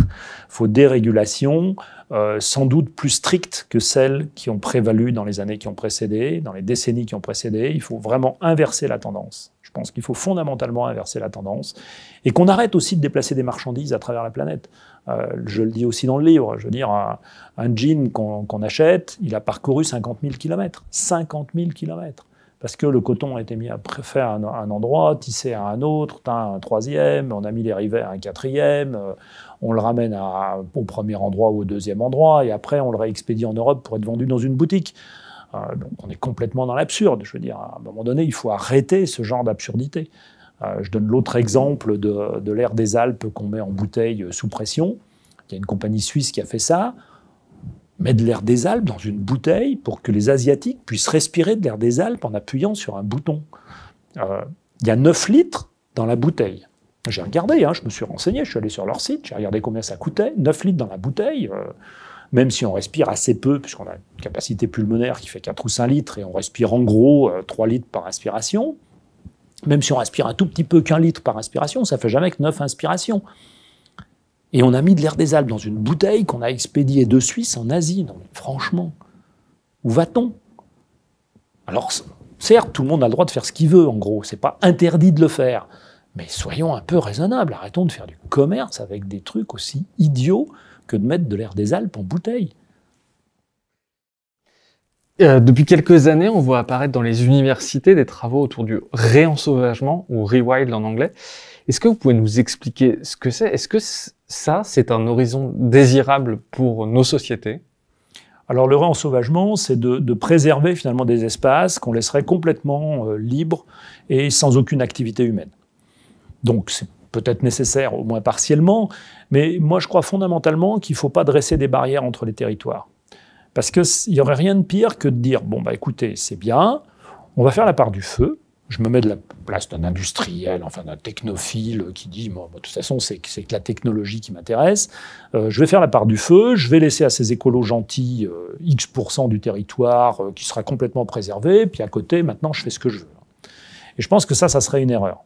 faut dérégulation euh, sans doute plus stricte que celles qui ont prévalu dans les années qui ont précédé, dans les décennies qui ont précédé. Il faut vraiment inverser la tendance. Je pense qu'il faut fondamentalement inverser la tendance et qu'on arrête aussi de déplacer des marchandises à travers la planète. Euh, je le dis aussi dans le livre, je veux dire, un, jean qu'on achète, il a parcouru 50 000 km. 50 000 km parce que le coton a été mis à fait à un, endroit, tissé à un autre, teint à un troisième, on a mis les rivets à un quatrième, euh, on le ramène au premier endroit ou au deuxième endroit, et après on le réexpédie en Europe pour être vendu dans une boutique. Euh, donc on est complètement dans l'absurde. Je veux dire, à un moment donné, il faut arrêter ce genre d'absurdité. Euh, je donne l'autre exemple de, de l'air des Alpes qu'on met en bouteille sous pression. Il y a une compagnie suisse qui a fait ça met de l'air des Alpes dans une bouteille pour que les Asiatiques puissent respirer de l'air des Alpes en appuyant sur un bouton. Euh, il y a 9 litres dans la bouteille. J'ai regardé, hein, je me suis renseigné, je suis allé sur leur site, j'ai regardé combien ça coûtait. 9 litres dans la bouteille, euh, même si on respire assez peu, puisqu'on a une capacité pulmonaire qui fait 4 ou 5 litres et on respire en gros 3 euh, litres par inspiration. Même si on respire un tout petit peu qu'un litre par inspiration, ça fait jamais que 9 inspirations. Et on a mis de l'air des Alpes dans une bouteille qu'on a expédiée de Suisse en Asie. Non, mais franchement, où va-t-on Alors, certes, tout le monde a le droit de faire ce qu'il veut, en gros. C'est pas interdit de le faire. Mais soyons un peu raisonnables. Arrêtons de faire du commerce avec des trucs aussi idiots que de mettre de l'air des Alpes en bouteille. Euh, depuis quelques années, on voit apparaître dans les universités des travaux autour du réensauvagement ou rewild en anglais. Est-ce que vous pouvez nous expliquer ce que c'est Est-ce que ça, c'est un horizon désirable pour nos sociétés alors le réensauvagement, c'est de, préserver finalement des espaces qu'on laisserait complètement euh, libres et sans aucune activité humaine. Donc c'est peut-être nécessaire, au moins partiellement, mais moi je crois fondamentalement qu'il ne faut pas dresser des barrières entre les territoires. Parce qu'il n'y aurait rien de pire que de dire, bon bah écoutez, c'est bien, on va faire la part du feu, je me mets de la place d'un industriel, enfin d'un technophile qui dit, moi, de toute façon, c'est que la technologie qui m'intéresse. Euh, je vais faire la part du feu, je vais laisser à ces écolos gentils euh, X% du territoire euh, qui sera complètement préservé, puis à côté, maintenant, je fais ce que je veux. Et je pense que ça, ça serait une erreur.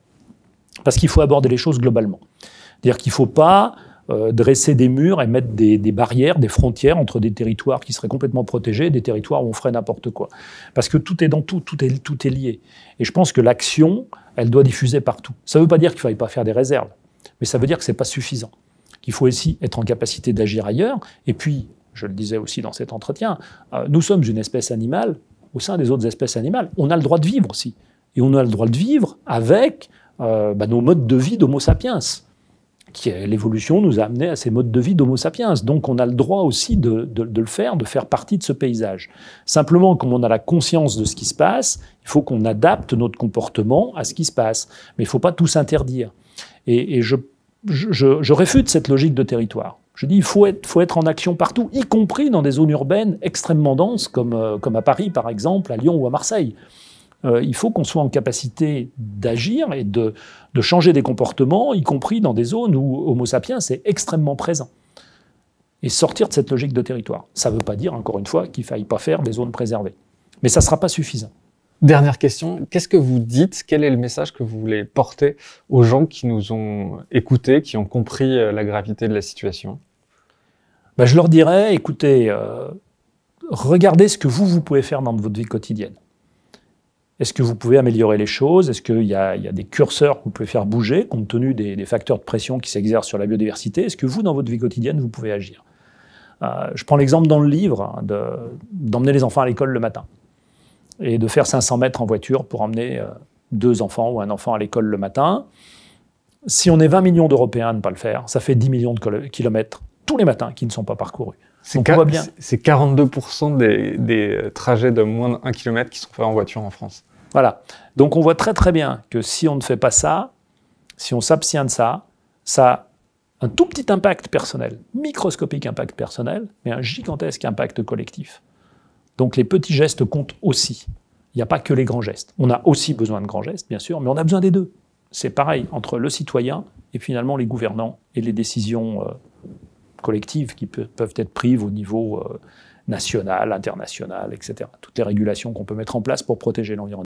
Parce qu'il faut aborder les choses globalement. C'est-à-dire qu'il ne faut pas euh, dresser des murs et mettre des, barrières, des frontières entre des territoires qui seraient complètement protégés et des territoires où on ferait n'importe quoi. Parce que tout est dans tout, tout est, tout est lié. Et je pense que l'action, elle doit diffuser partout. Ça ne veut pas dire qu'il ne faille pas faire des réserves, mais ça veut dire que ce n'est pas suffisant. Qu'il faut aussi être en capacité d'agir ailleurs. Et puis, je le disais aussi dans cet entretien, euh, nous sommes une espèce animale au sein des autres espèces animales. On a le droit de vivre aussi. Et on a le droit de vivre avec euh, bah, nos modes de vie d'Homo sapiens l'évolution nous a amené à ces modes de vie d'Homo sapiens. Donc on a le droit aussi de, le faire, de faire partie de ce paysage. Simplement, comme on a la conscience de ce qui se passe, il faut qu'on adapte notre comportement à ce qui se passe. Mais il ne faut pas tout s'interdire. Et, je, réfute cette logique de territoire. Je dis, il faut être, en action partout, y compris dans des zones urbaines extrêmement denses, comme euh, à Paris, par exemple, à Lyon ou à Marseille. Euh, il faut qu'on soit en capacité d'agir et de, changer des comportements, y compris dans des zones où Homo sapiens est extrêmement présent. Et sortir de cette logique de territoire. Ça ne veut pas dire, encore une fois, qu'il ne faille pas faire des zones préservées. Mais ça ne sera pas suffisant. Dernière question, qu'est-ce que vous dites Quel est le message que vous voulez porter aux gens qui nous ont écoutés, qui ont compris euh, la gravité de la situation ben, Je leur dirais, écoutez, euh, regardez ce que vous, vous pouvez faire dans votre vie quotidienne. Est-ce que vous pouvez améliorer les choses Est-ce qu'il y, a des curseurs que vous pouvez faire bouger compte tenu des, facteurs de pression qui s'exercent sur la biodiversité Est-ce que vous, dans votre vie quotidienne, vous pouvez agir euh, Je prends l'exemple dans le livre hein, d'emmener les enfants à l'école le matin et de faire 500 mètres en voiture pour emmener euh, deux enfants ou un enfant à l'école le matin. Si on est 20 millions d'Européens à ne pas le faire, ça fait 10 millions de kilomètres tous les matins qui ne sont pas parcourus. C'est 42% des, des, euh, trajets de moins de 1 km qui sont faits en voiture en France. Voilà. Donc on voit très très bien que si on ne fait pas ça, si on s'abstient de ça, ça a un tout petit impact personnel, microscopique impact personnel, mais un gigantesque impact collectif. Donc les petits gestes comptent aussi. Il n'y a pas que les grands gestes. On a aussi besoin de grands gestes, bien sûr, mais on a besoin des deux. C'est pareil entre le citoyen et finalement les gouvernants et les décisions euh, collectives qui peuvent être prises au niveau euh, national, international, etc. Toutes les régulations qu'on peut mettre en place pour protéger l'environnement.